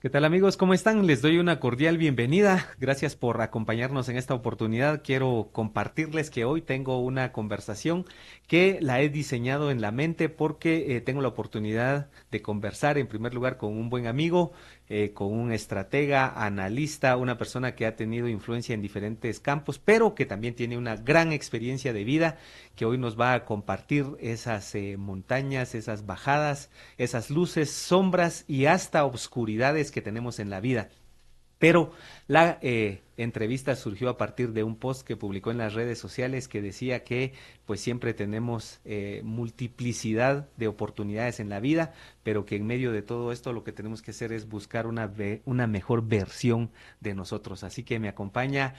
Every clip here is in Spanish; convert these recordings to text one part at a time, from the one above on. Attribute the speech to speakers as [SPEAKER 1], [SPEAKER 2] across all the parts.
[SPEAKER 1] ¿Qué tal amigos? ¿Cómo están? Les doy una cordial bienvenida. Gracias por acompañarnos en esta oportunidad. Quiero compartirles que hoy tengo una conversación que la he diseñado en la mente porque eh, tengo la oportunidad de conversar en primer lugar con un buen amigo eh, con un estratega, analista, una persona que ha tenido influencia en diferentes campos, pero que también tiene una gran experiencia de vida, que hoy nos va a compartir esas eh, montañas, esas bajadas, esas luces, sombras y hasta obscuridades que tenemos en la vida. Pero la eh, entrevista surgió a partir de un post que publicó en las redes sociales que decía que pues siempre tenemos eh, multiplicidad de oportunidades en la vida, pero que en medio de todo esto lo que tenemos que hacer es buscar una, una mejor versión de nosotros. Así que me acompaña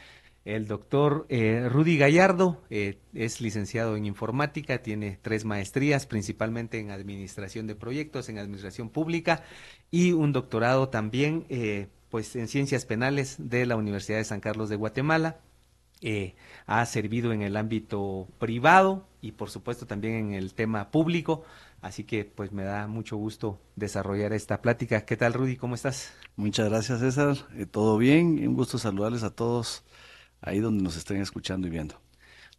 [SPEAKER 1] el doctor eh, Rudy Gallardo es licenciado en informática, tiene tres maestrías, principalmente en administración de proyectos, en administración pública, y un doctorado también pues en ciencias penales de la Universidad de San Carlos de Guatemala. Eh, ha servido en el ámbito privado y por supuesto también en el tema público. Así que pues me da mucho gusto desarrollar esta plática. ¿Qué tal Rudy? ¿Cómo estás? Muchas gracias César. Eh, todo bien. Un gusto saludarles a todos ahí donde nos
[SPEAKER 2] estén escuchando y viendo.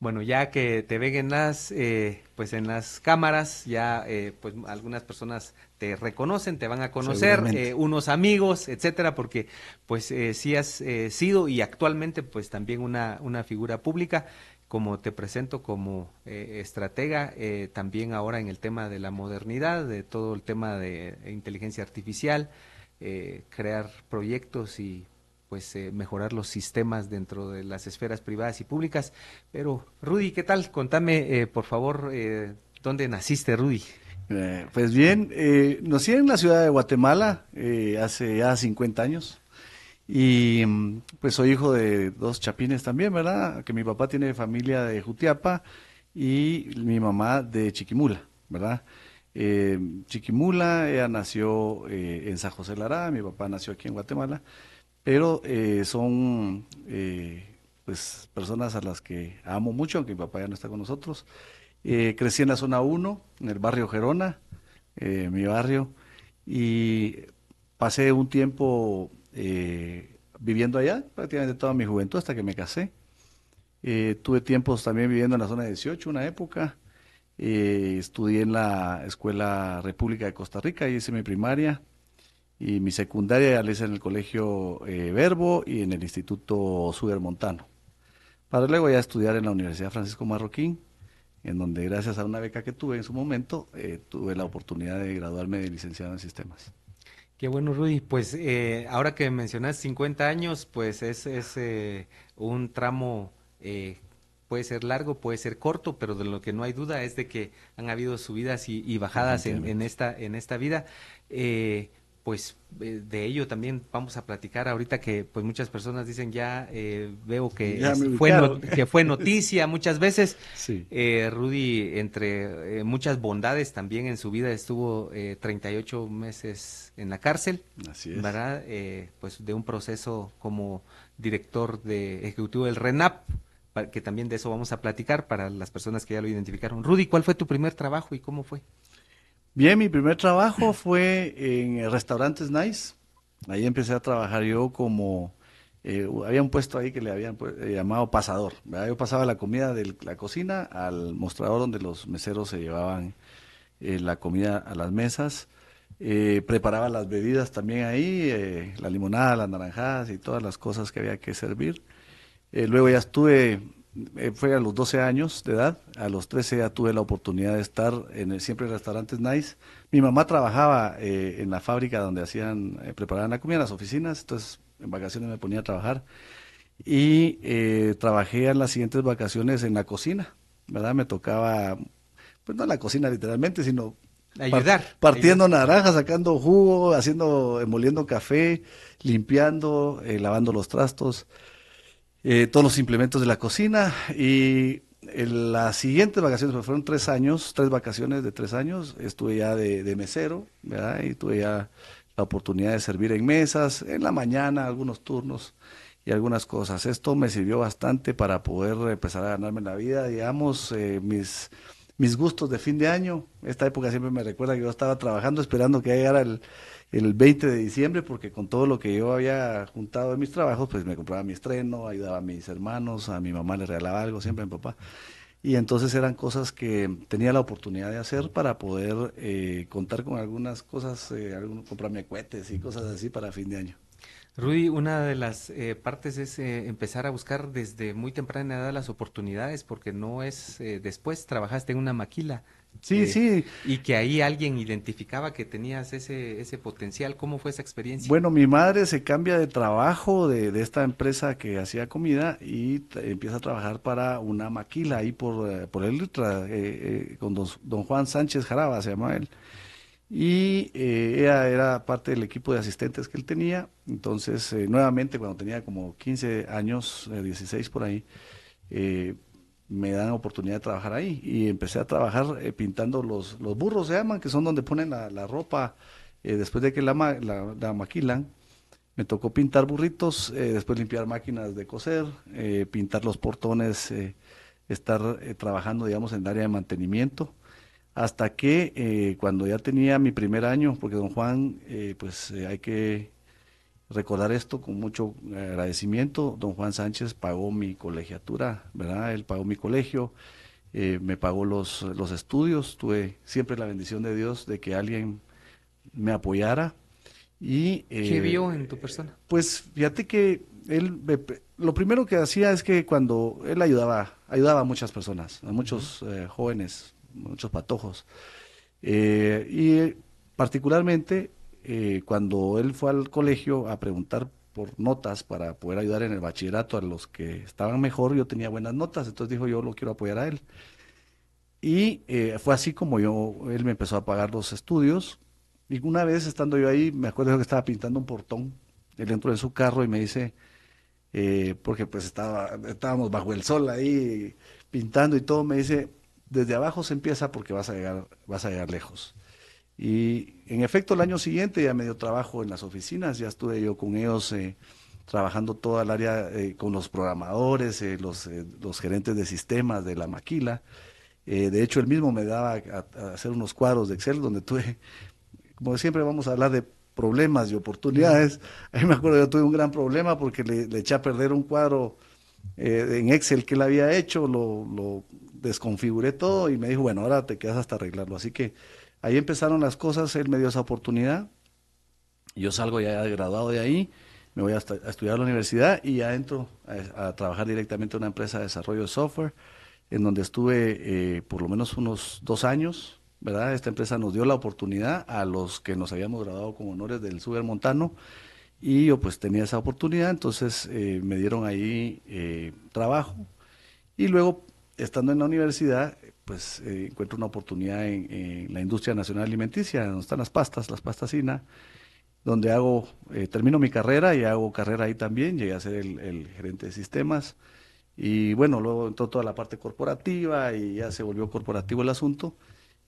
[SPEAKER 1] Bueno, ya que te ven las, eh, pues en las cámaras, ya pues algunas personas te reconocen, te van a conocer, eh, unos amigos, etcétera, porque pues eh, sí has eh, sido y actualmente pues también una, una figura pública como te presento como eh, estratega, también ahora en el tema de la modernidad, de todo el tema de inteligencia artificial, crear proyectos y pues mejorar los sistemas dentro de las esferas privadas y públicas. Pero Rudy, ¿qué tal? Contame, por favor, ¿dónde naciste,
[SPEAKER 2] Rudy? Eh, pues bien, eh, nací en la ciudad de Guatemala eh, hace ya 50 años y mm, pues soy hijo de dos chapines también, ¿verdad? Que mi papá tiene familia de Jutiapa y mi mamá de Chiquimula, ¿verdad? Chiquimula, ella nació en San José Lará, mi papá nació aquí en Guatemala, pero son pues personas a las que amo mucho, aunque mi papá ya no está con nosotros. Eh, crecí en la zona 1, en el barrio Gerona, eh, mi barrio, y pasé un tiempo eh, viviendo allá, prácticamente toda mi juventud hasta que me casé. tuve tiempos también viviendo en la zona 18 una época. estudié en la Escuela República de Costa Rica, ahí hice mi primaria y mi secundaria la hice en el Colegio Verbo y en el Instituto Sudermontano. Para luego ya estudiar en la Universidad Francisco Marroquín en donde gracias a una beca que tuve en su momento, eh, tuve la oportunidad de graduarme de licenciado en sistemas.
[SPEAKER 1] Qué bueno, Rudy. Pues eh, ahora que mencionas 50 años, pues es, eh, un tramo, puede ser largo, puede ser corto, pero de lo que no hay duda es de que han habido subidas y, bajadas en, esta, en esta vida pues eh, de ello también vamos a platicar ahorita que pues muchas personas dicen ya eh, veo que, fue que fue noticia muchas veces. Eh, Rudy, entre muchas bondades también en su vida, estuvo 38 meses en la cárcel, Así es. pues de un proceso como director de ejecutivo del RENAP, que también de eso vamos a platicar para las personas que ya lo identificaron. Rudy, ¿cuál fue tu primer trabajo y cómo fue? Bien, mi primer
[SPEAKER 2] trabajo fue
[SPEAKER 1] en restaurantes Nice.
[SPEAKER 2] Ahí empecé a trabajar yo como eh, había un puesto ahí que le habían eh, llamado pasador. Yo pasaba la comida de la cocina al mostrador donde los meseros se llevaban eh, la comida a las mesas. preparaba las bebidas también ahí, la limonada, las naranjadas y todas las cosas que había que servir. luego ya estuve eh, fue a los 12 años de edad, a los 13 ya tuve la oportunidad de estar en el, siempre restaurantes nice. Mi mamá trabajaba eh, en la fábrica donde hacían, eh, preparaban la comida en las oficinas, entonces en vacaciones me ponía a trabajar y trabajé en las siguientes vacaciones en la cocina, ¿verdad? Me tocaba, pues no en la cocina literalmente, sino partiendo naranjas, sacando jugo, haciendo, moliendo café, limpiando, lavando los trastos. Eh, todos los implementos de la cocina y en las siguientes vacaciones, pues, fueron tres años, tres vacaciones de tres años, estuve ya de, mesero, ¿verdad? Y tuve ya la oportunidad de servir en mesas, en la mañana, algunos turnos y algunas cosas. Esto me sirvió bastante para poder empezar a ganarme la vida, digamos, eh, mis, mis gustos de fin de año. Esta época siempre me recuerda que yo estaba trabajando esperando que llegara el, el 20 de diciembre, porque con todo lo que yo había juntado de mis trabajos, pues me compraba mi estreno, ayudaba a mis hermanos, a mi mamá le regalaba algo, siempre a mi papá. Y entonces eran cosas que tenía la oportunidad de hacer para poder eh, contar con algunas cosas, eh, comprarme cohetes y cosas así para fin de
[SPEAKER 1] año. Rudy, una de las eh, partes es empezar a buscar desde muy temprana edad las oportunidades, porque no es después trabajaste en una maquila,
[SPEAKER 2] Sí, eh, sí.
[SPEAKER 1] Y que ahí alguien identificaba que tenías ese, ese potencial. ¿Cómo fue esa experiencia? Bueno, mi
[SPEAKER 2] madre se cambia de trabajo de, esta empresa que hacía comida y empieza a trabajar para una maquila ahí por, eh, el eh, con don, Juan Sánchez Jaraba, se llama él. Y ella era parte del equipo de asistentes que él tenía. Entonces, nuevamente, cuando tenía como 15 años, 16 por ahí, me dan oportunidad de trabajar ahí. Y empecé a trabajar eh, pintando los, los burros, se llaman, que son donde ponen la, ropa eh, después de que la, la, la, maquilan. Me tocó pintar burritos, eh, después limpiar máquinas de coser, pintar los portones, estar trabajando, digamos, en el área de mantenimiento. Hasta que cuando ya tenía mi primer año, porque don Juan, pues hay que recordar esto con mucho eh, agradecimiento. Don Juan Sánchez pagó mi colegiatura, ¿verdad? Él pagó mi colegio, eh, me pagó los, los estudios, tuve siempre la bendición de Dios de que alguien me apoyara. Y, eh, ¿Qué vio
[SPEAKER 1] en tu persona?
[SPEAKER 2] Pues fíjate que él, lo primero que hacía es que cuando él ayudaba, ayudaba a muchas personas, a muchos jóvenes, muchos patojos. y particularmente eh, cuando él fue al colegio a preguntar por notas para poder ayudar en el bachillerato a los que estaban mejor, yo tenía buenas notas, entonces dijo yo lo quiero apoyar a él. Y eh, fue así como yo, él me empezó a pagar los estudios. Y una vez estando yo ahí, me acuerdo que estaba pintando un portón, él entró en su carro y me dice, eh, porque pues estaba, estábamos bajo el sol ahí pintando y todo, me dice, desde abajo se empieza porque vas a llegar, vas a llegar lejos. Y en efecto, el año siguiente ya me dio trabajo en las oficinas, ya estuve yo con ellos eh, trabajando toda el área eh, con los programadores, eh, los, los, gerentes de sistemas de la maquila. de hecho, él mismo me daba a, hacer unos cuadros de Excel donde tuve, como siempre vamos a hablar de problemas y oportunidades. Ahí me acuerdo, yo tuve un gran problema porque le, eché a perder un cuadro en Excel que él había hecho, lo, lo desconfiguré todo y me dijo, bueno, ahora te quedas hasta arreglarlo. Así que Ahí empezaron las cosas, él me dio esa oportunidad. Yo salgo ya graduado de ahí, me voy a, estudiar a la universidad y ya entro a, trabajar directamente en una empresa de desarrollo de software, en donde estuve eh, por lo menos unos dos años, ¿verdad? Esta empresa nos dio la oportunidad a los que nos habíamos graduado con honores del Super Montano y yo pues tenía esa oportunidad, entonces eh, me dieron ahí eh, trabajo y luego estando en la universidad pues eh, encuentro una oportunidad en, la industria nacional alimenticia, donde están las pastas, las pastasina, donde hago, eh, termino mi carrera y hago carrera ahí también, llegué a ser el, gerente de sistemas y bueno, luego entró toda la parte corporativa y ya se volvió corporativo el asunto,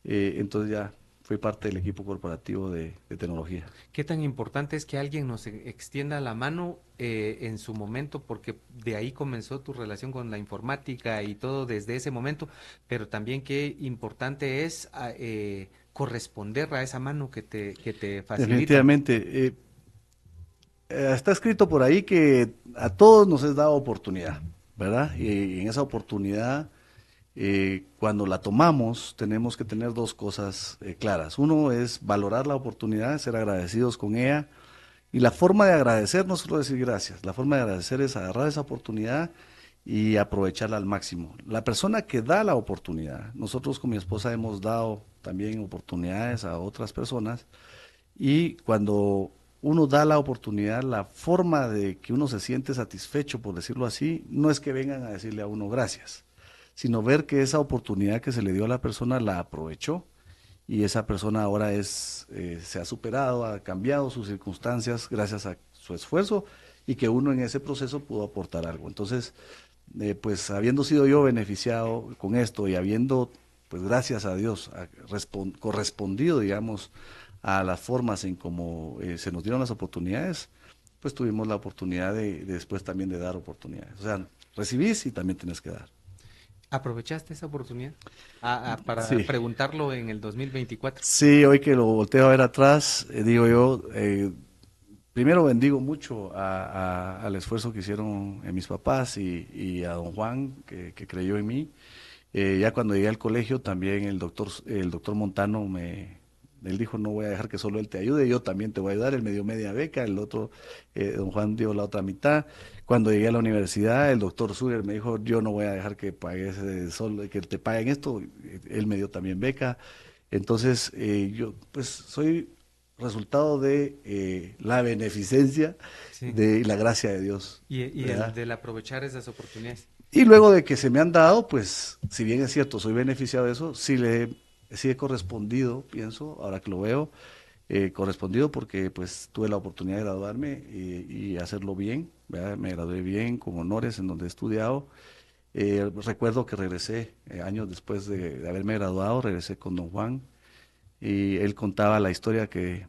[SPEAKER 2] eh, entonces ya fui parte del equipo corporativo de, tecnología.
[SPEAKER 1] ¿Qué tan importante es que alguien nos e-, extienda la mano eh, en su momento? Porque de ahí comenzó tu relación con la informática y todo desde ese momento, pero también qué importante es ah, eh, corresponder a esa mano que te, te facilita.
[SPEAKER 2] Definitivamente. Eh, está escrito por ahí que a todos nos es dado oportunidad, ¿verdad? y en esa oportunidad eh, cuando la tomamos tenemos que tener dos cosas eh, claras. Uno es valorar la oportunidad, ser agradecidos con ella. Y la forma de agradecer no solo decir gracias, la forma de agradecer es agarrar esa oportunidad y aprovecharla al máximo. La persona que da la oportunidad, nosotros con mi esposa hemos dado también oportunidades a otras personas y cuando uno da la oportunidad, la forma de que uno se siente satisfecho, por decirlo así, no es que vengan a decirle a uno gracias, sino ver que esa oportunidad que se le dio a la persona la aprovechó y esa persona ahora es, eh, se ha superado, ha cambiado sus circunstancias gracias a su esfuerzo y que uno en ese proceso pudo aportar algo. Entonces, eh, pues habiendo sido yo beneficiado con esto y habiendo, pues gracias a Dios, correspondido, digamos, a las formas en cómo eh, se nos dieron las oportunidades, pues tuvimos la oportunidad de, después también de dar oportunidades. O sea, recibís y también tenés que dar.
[SPEAKER 1] ¿Aprovechaste esa oportunidad para preguntarlo en el 2024?
[SPEAKER 2] Sí, hoy que lo volteo a ver atrás, eh, digo yo, eh, primero bendigo mucho al esfuerzo que hicieron mis papás y, a don Juan, que, creyó en mí. Eh, ya cuando llegué al colegio, también el doctor, el doctor Montano me, él dijo, no voy a dejar que solo él te ayude, yo también te voy a ayudar, él me dio media beca, el otro, don Juan dio la otra mitad, cuando llegué a la universidad, el doctor Surer me dijo, yo no voy a dejar que pagues eh, solo, que te paguen esto. Él me dio también beca. Entonces, eh, yo pues soy resultado de eh, la beneficencia de la gracia de Dios.
[SPEAKER 1] Y, del aprovechar esas oportunidades.
[SPEAKER 2] Y luego de que se me han dado, pues, si bien es cierto, soy beneficiado de eso, si le, sí he correspondido, pienso, ahora que lo veo, eh, correspondido porque pues tuve la oportunidad de graduarme eh, y, hacerlo bien, me gradué bien con honores en donde he estudiado. Eh, recuerdo que regresé años después de, haberme graduado, regresé con don Juan y él contaba la historia que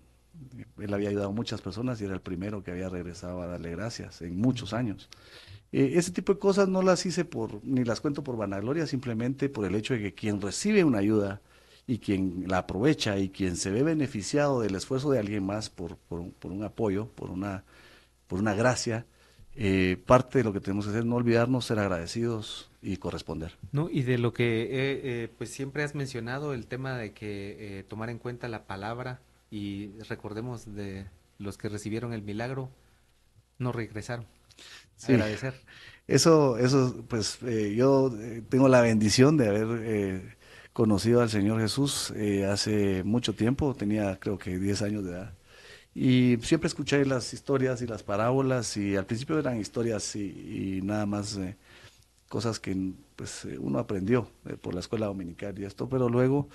[SPEAKER 2] él había ayudado a muchas personas y era el primero que había regresado a darle gracias en muchos años. ese tipo de cosas no las hice por, ni las cuento por vanagloria, simplemente por el hecho de que quien recibe una ayuda y quien la aprovecha y quien se ve beneficiado del esfuerzo de alguien más por, por, un apoyo, por una, por una gracia, eh, parte de lo que tenemos que hacer, no olvidarnos, ser agradecidos y corresponder.
[SPEAKER 1] No, y de lo que eh, eh, pues siempre has mencionado, el tema de que tomar en cuenta la palabra y recordemos de los que recibieron el milagro, no regresaron. Sí. Agradecer.
[SPEAKER 2] Eso, eso, pues yo tengo la bendición de haber conocido al Señor Jesús eh, hace mucho tiempo, tenía creo que 10 años de edad. Y siempre escuché las historias y las parábolas y al principio eran historias y, nada más eh, cosas que pues, eh, uno aprendió por la escuela dominical y esto, pero luego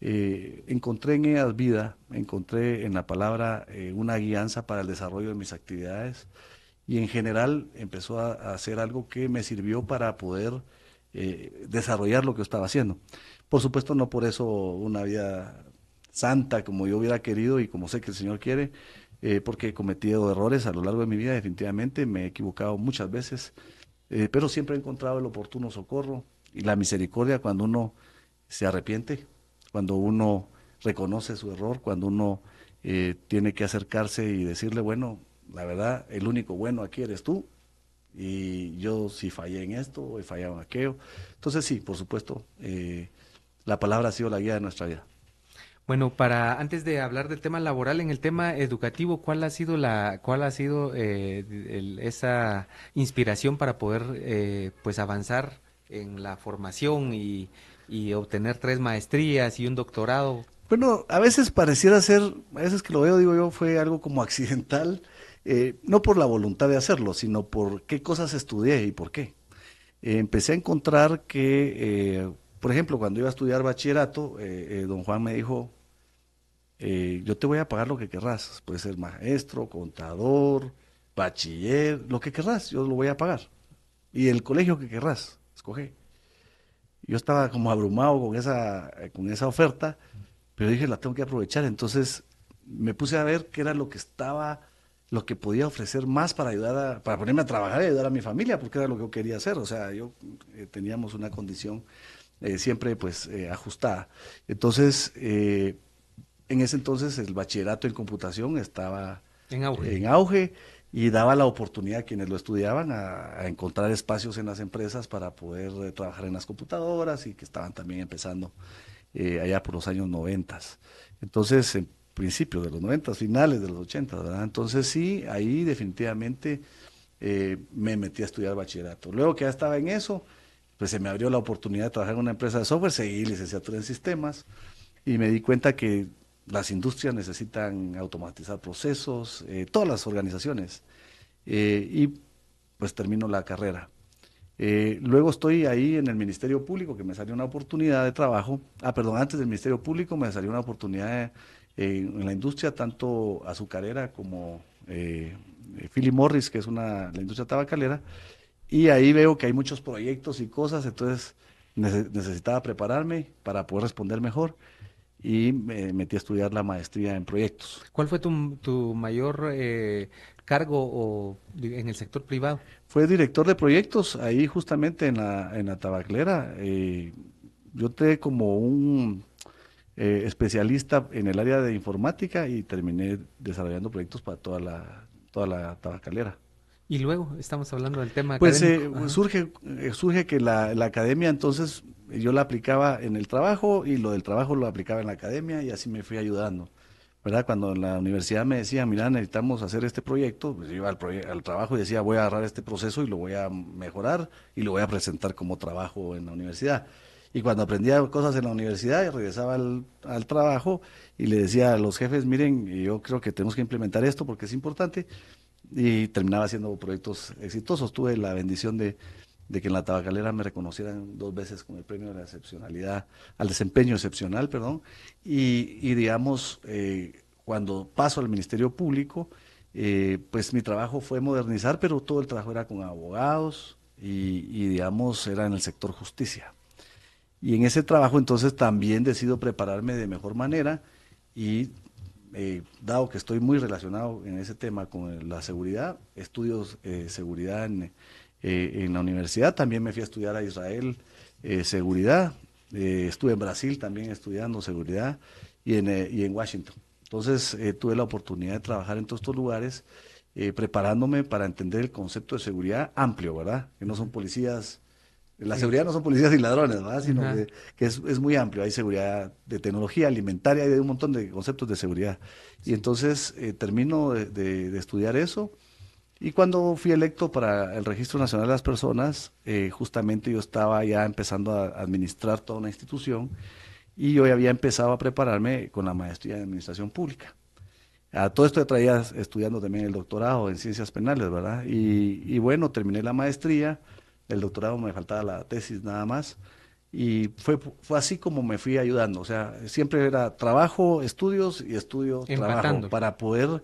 [SPEAKER 2] encontré en ellas vida, encontré en la palabra una guianza para el desarrollo de mis actividades y en general empezó a, a hacer algo que me sirvió para poder desarrollar lo que estaba haciendo. Por supuesto, no por eso una vida santa como yo hubiera querido y como sé que el Señor quiere, eh, porque he cometido errores a lo largo de mi vida, definitivamente, me he equivocado muchas veces, eh, pero siempre he encontrado el oportuno socorro y la misericordia cuando uno se arrepiente, cuando uno reconoce su error, cuando uno eh, tiene que acercarse y decirle, bueno, la verdad, el único bueno aquí eres tú, y yo si fallé en esto, he fallado en aquello. Entonces sí, por supuesto, eh, la palabra ha sido la guía de nuestra vida.
[SPEAKER 1] Bueno, para antes de hablar del tema laboral, en el tema educativo, ¿cuál ha sido la, cuál ha sido eh, esa inspiración para poder, eh, pues, avanzar en la formación y, y, obtener tres maestrías y un doctorado?
[SPEAKER 2] Bueno, a veces pareciera ser, a veces que lo veo, digo yo, fue algo como accidental, eh, no por la voluntad de hacerlo, sino por qué cosas estudié y por qué. empecé a encontrar que por ejemplo, cuando iba a estudiar bachillerato, eh, eh, don Juan me dijo, eh, yo te voy a pagar lo que querrás, puede ser maestro, contador, bachiller, lo que querrás, yo lo voy a pagar. Y el colegio que querrás, escoge. Yo estaba como abrumado con esa, con esa oferta, pero dije, la tengo que aprovechar. Entonces me puse a ver qué era lo que estaba, lo que podía ofrecer más para ayudar, a, para ponerme a trabajar y ayudar a mi familia, porque era lo que yo quería hacer. O sea, yo teníamos una condición eh, siempre pues eh, ajustada. Entonces, eh, en ese entonces el bachillerato en computación estaba en auge. y daba la oportunidad a quienes lo estudiaban a, encontrar espacios en las empresas para poder trabajar en las computadoras y que estaban también empezando allá por los años noventas. Entonces, en principio de los noventas, finales de los ochentas, ¿verdad? Entonces sí, ahí definitivamente me metí a estudiar bachillerato. Luego que ya estaba en eso, pues se me abrió la oportunidad de trabajar en una empresa de software, seguí licenciatura en sistemas y me di cuenta que las industrias necesitan automatizar procesos, eh, todas las organizaciones. Eh, y pues termino la carrera. Eh, luego estoy ahí en el Ministerio Público, que me salió una oportunidad de trabajo. Ah, perdón, antes del Ministerio Público me salió una oportunidad en la industria, tanto azucarera como Philip Morris, que es una, la industria tabacalera. Y ahí veo que hay muchos proyectos y cosas, entonces necesitaba prepararme para poder responder mejor y me metí a estudiar la maestría en proyectos.
[SPEAKER 1] ¿Cuál fue tu, mayor eh, cargo o, en el sector privado?
[SPEAKER 2] Fue director de proyectos ahí justamente en la, en tabaclera. Eh, yo te como un eh, especialista en el área de informática y terminé desarrollando proyectos para toda la, toda la tabacalera.
[SPEAKER 1] Y luego estamos hablando del tema. Pues eh, surge,
[SPEAKER 2] eh, surge que la, academia entonces yo la aplicaba en el trabajo y lo del trabajo lo aplicaba en la academia y así me fui ayudando. ¿Verdad? Cuando en la universidad me decía, mira, necesitamos hacer este proyecto, pues yo iba al, trabajo y decía, voy a agarrar este proceso y lo voy a mejorar y lo voy a presentar como trabajo en la universidad. Y cuando aprendía cosas en la universidad, regresaba al, al trabajo y le decía a los jefes, miren, yo creo que tenemos que implementar esto porque es importante y terminaba haciendo proyectos exitosos. Tuve la bendición de, que en la tabacalera me reconocieran dos veces con el premio de la excepcionalidad, al desempeño excepcional, perdón, y, y digamos, eh, cuando paso al Ministerio Público, eh, pues mi trabajo fue modernizar, pero todo el trabajo era con abogados y, y, digamos, era en el sector justicia. Y en ese trabajo entonces también decido prepararme de mejor manera y eh, dado que estoy muy relacionado en ese tema con la seguridad, estudios eh, seguridad en, eh, en, la universidad, también me fui a estudiar a Israel eh, seguridad, estuve en Brasil también estudiando seguridad y en, y en Washington. Entonces tuve la oportunidad de trabajar en todos estos lugares preparándome para entender el concepto de seguridad amplio, ¿verdad? Que no son policías la seguridad no son policías y ladrones, ¿verdad? Sino que, es, es, muy amplio. Hay seguridad de tecnología, alimentaria, hay un montón de conceptos de seguridad. Y entonces eh, termino de, estudiar eso. Y cuando fui electo para el Registro Nacional de las Personas, eh, justamente yo estaba ya empezando a administrar toda una institución y yo ya había empezado a prepararme con la maestría en Administración Pública. A todo esto traía estudiando también el doctorado en Ciencias Penales, ¿verdad? Y, y bueno, terminé la maestría el doctorado, me faltaba la tesis nada más. Y fue, fue así como me fui ayudando. O sea, siempre era trabajo, estudios y estudio, trabajo. Para poder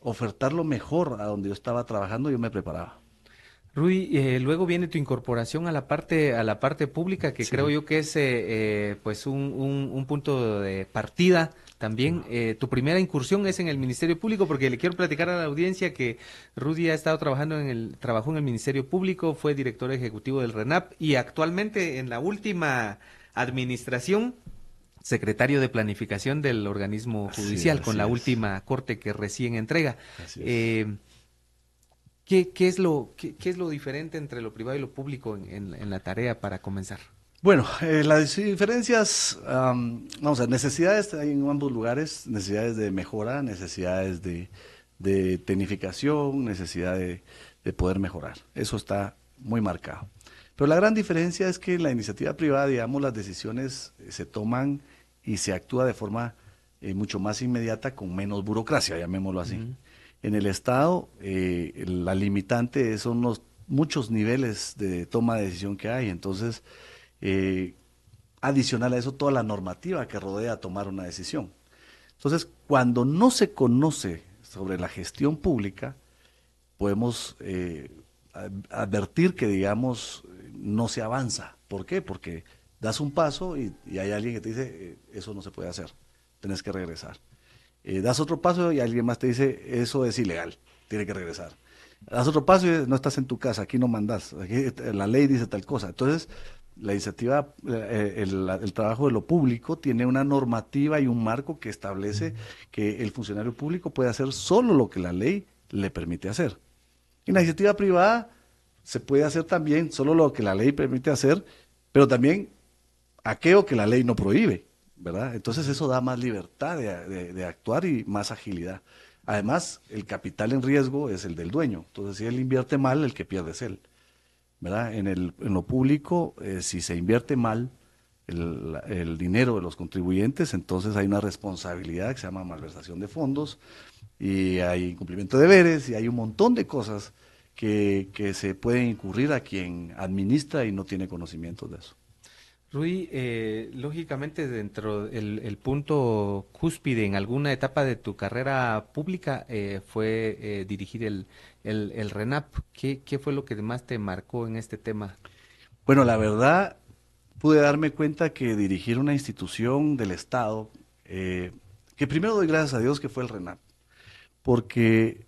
[SPEAKER 2] ofertar lo mejor a donde yo estaba trabajando, yo me preparaba.
[SPEAKER 1] Rui, eh, luego viene tu incorporación a la parte a la parte pública, que creo yo que es eh, eh, pues un, un, punto de partida también eh, tu primera incursión es en el Ministerio Público, porque le quiero platicar a la audiencia que Rudy ha estado trabajando en el, trabajó en el Ministerio Público, fue director ejecutivo del RENAP y actualmente en la última administración secretario de planificación del organismo judicial, con la última corte que recién entrega. Eh, ¿qué, ¿qué, es lo, qué, es lo diferente entre lo privado y lo público en, en la tarea para comenzar?
[SPEAKER 2] Bueno, eh, las diferencias, vamos a necesidades hay en ambos lugares, necesidades de mejora, necesidades de, de tecnificación, necesidad de, poder mejorar. Eso está muy marcado. Pero la gran diferencia es que en la iniciativa privada, digamos, las decisiones eh, se toman y se actúa de forma eh, mucho más inmediata con menos burocracia, llamémoslo así. En el Estado, la limitante son los muchos niveles de toma de decisión que hay. Entonces, eh, adicional a eso, toda la normativa que rodea tomar una decisión. Entonces, cuando no se conoce sobre la gestión pública, podemos eh, advertir que, digamos, no se avanza. ¿Por qué? Porque das un paso y, hay alguien que te dice, eh, eso no se puede hacer, tenés que regresar. Eh, das otro paso y alguien más te dice, eso es ilegal, tiene que regresar. Das otro paso y no estás en tu casa, aquí no mandas la ley dice tal cosa. Entonces, la iniciativa, eh, eh, el, trabajo de lo público tiene una normativa y un marco que establece que el funcionario público puede hacer solo lo que la ley le permite hacer. Y la iniciativa privada se puede hacer también solo lo que la ley permite hacer, pero también aquello que la ley no prohíbe, ¿verdad? Entonces eso da más libertad de actuar y más agilidad. Además, el capital en riesgo es el del dueño. Entonces, si él invierte mal, el que pierde es él. En, el, en lo público, eh, si se invierte mal el, el, dinero de los contribuyentes, entonces hay una responsabilidad que se llama malversación de fondos y hay incumplimiento de deberes y hay un montón de cosas que, que se pueden incurrir a quien administra y no tiene conocimiento de eso.
[SPEAKER 1] Rui, eh, lógicamente dentro del el punto cúspide en alguna etapa de tu carrera pública eh, fue dirigir el el, RENAP. ¿Qué, ¿Qué fue lo que más te marcó en este tema?
[SPEAKER 2] Bueno, la verdad, pude darme cuenta que dirigir una institución del Estado, eh, que primero doy gracias a Dios que fue el RENAP, porque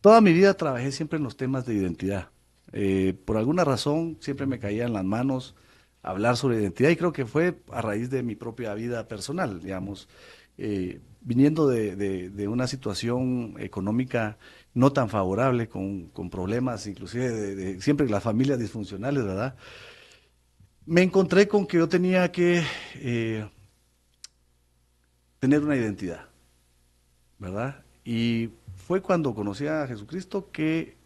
[SPEAKER 2] toda mi vida trabajé siempre en los temas de identidad. Eh, por alguna razón siempre me caían las manos hablar sobre identidad y creo que fue a raíz de mi propia vida personal, digamos, eh, viniendo de, de, una situación económica no tan favorable, con, con problemas inclusive de, de, siempre las familias disfuncionales, ¿verdad? Me encontré con que yo tenía que eh, tener una identidad, ¿verdad? Y fue cuando conocí a Jesucristo que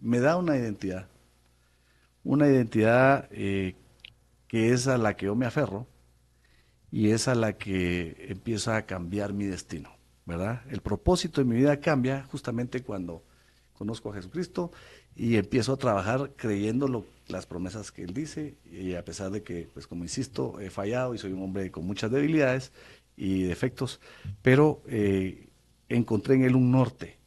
[SPEAKER 2] me da una identidad, una identidad eh, que es a la que yo me aferro y es a la que empieza a cambiar mi destino, ¿verdad? El propósito de mi vida cambia justamente cuando conozco a Jesucristo y empiezo a trabajar creyendo las promesas que Él dice y a pesar de que, pues como insisto, he fallado y soy un hombre con muchas debilidades y defectos, pero eh, encontré en Él un norte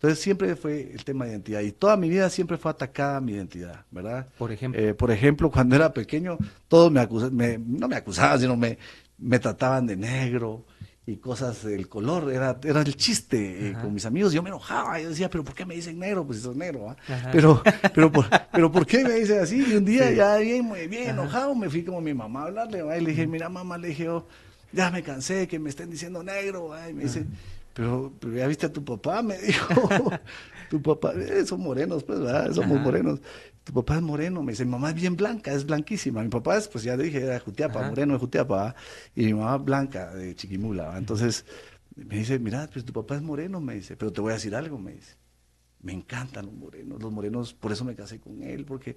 [SPEAKER 2] entonces siempre fue el tema de identidad y toda mi vida siempre fue atacada mi identidad, ¿verdad? Por ejemplo. Eh, por ejemplo, cuando era pequeño, todos me acusaban, no me acusaban, sino me, me trataban de negro y cosas del color, era, era el chiste eh, con mis amigos, yo me enojaba, yo decía, pero ¿por qué me dicen negro? Pues sos negro, ¿verdad? pero, pero, por, pero ¿por qué me dicen así? Y un día ya bien, bien enojado me fui como mi mamá a hablarle, ¿va? y le dije, mira mamá, le dije, oh, ya me cansé que me estén diciendo negro, ¿verdad? y me dice pero, pero ya viste a tu papá, me dijo, tu papá, eh, son morenos, pues, ¿verdad? Somos morenos. Tu papá es moreno, me dice, mi mamá es bien blanca, es blanquísima. Mi papá es, pues ya dije, era Jutiapa, moreno de Jutiapa, y mi mamá blanca de Chiquimula. Entonces, me dice, mira, pues tu papá es moreno, me dice, pero te voy a decir algo, me dice. Me encantan los morenos, los morenos, por eso me casé con él, porque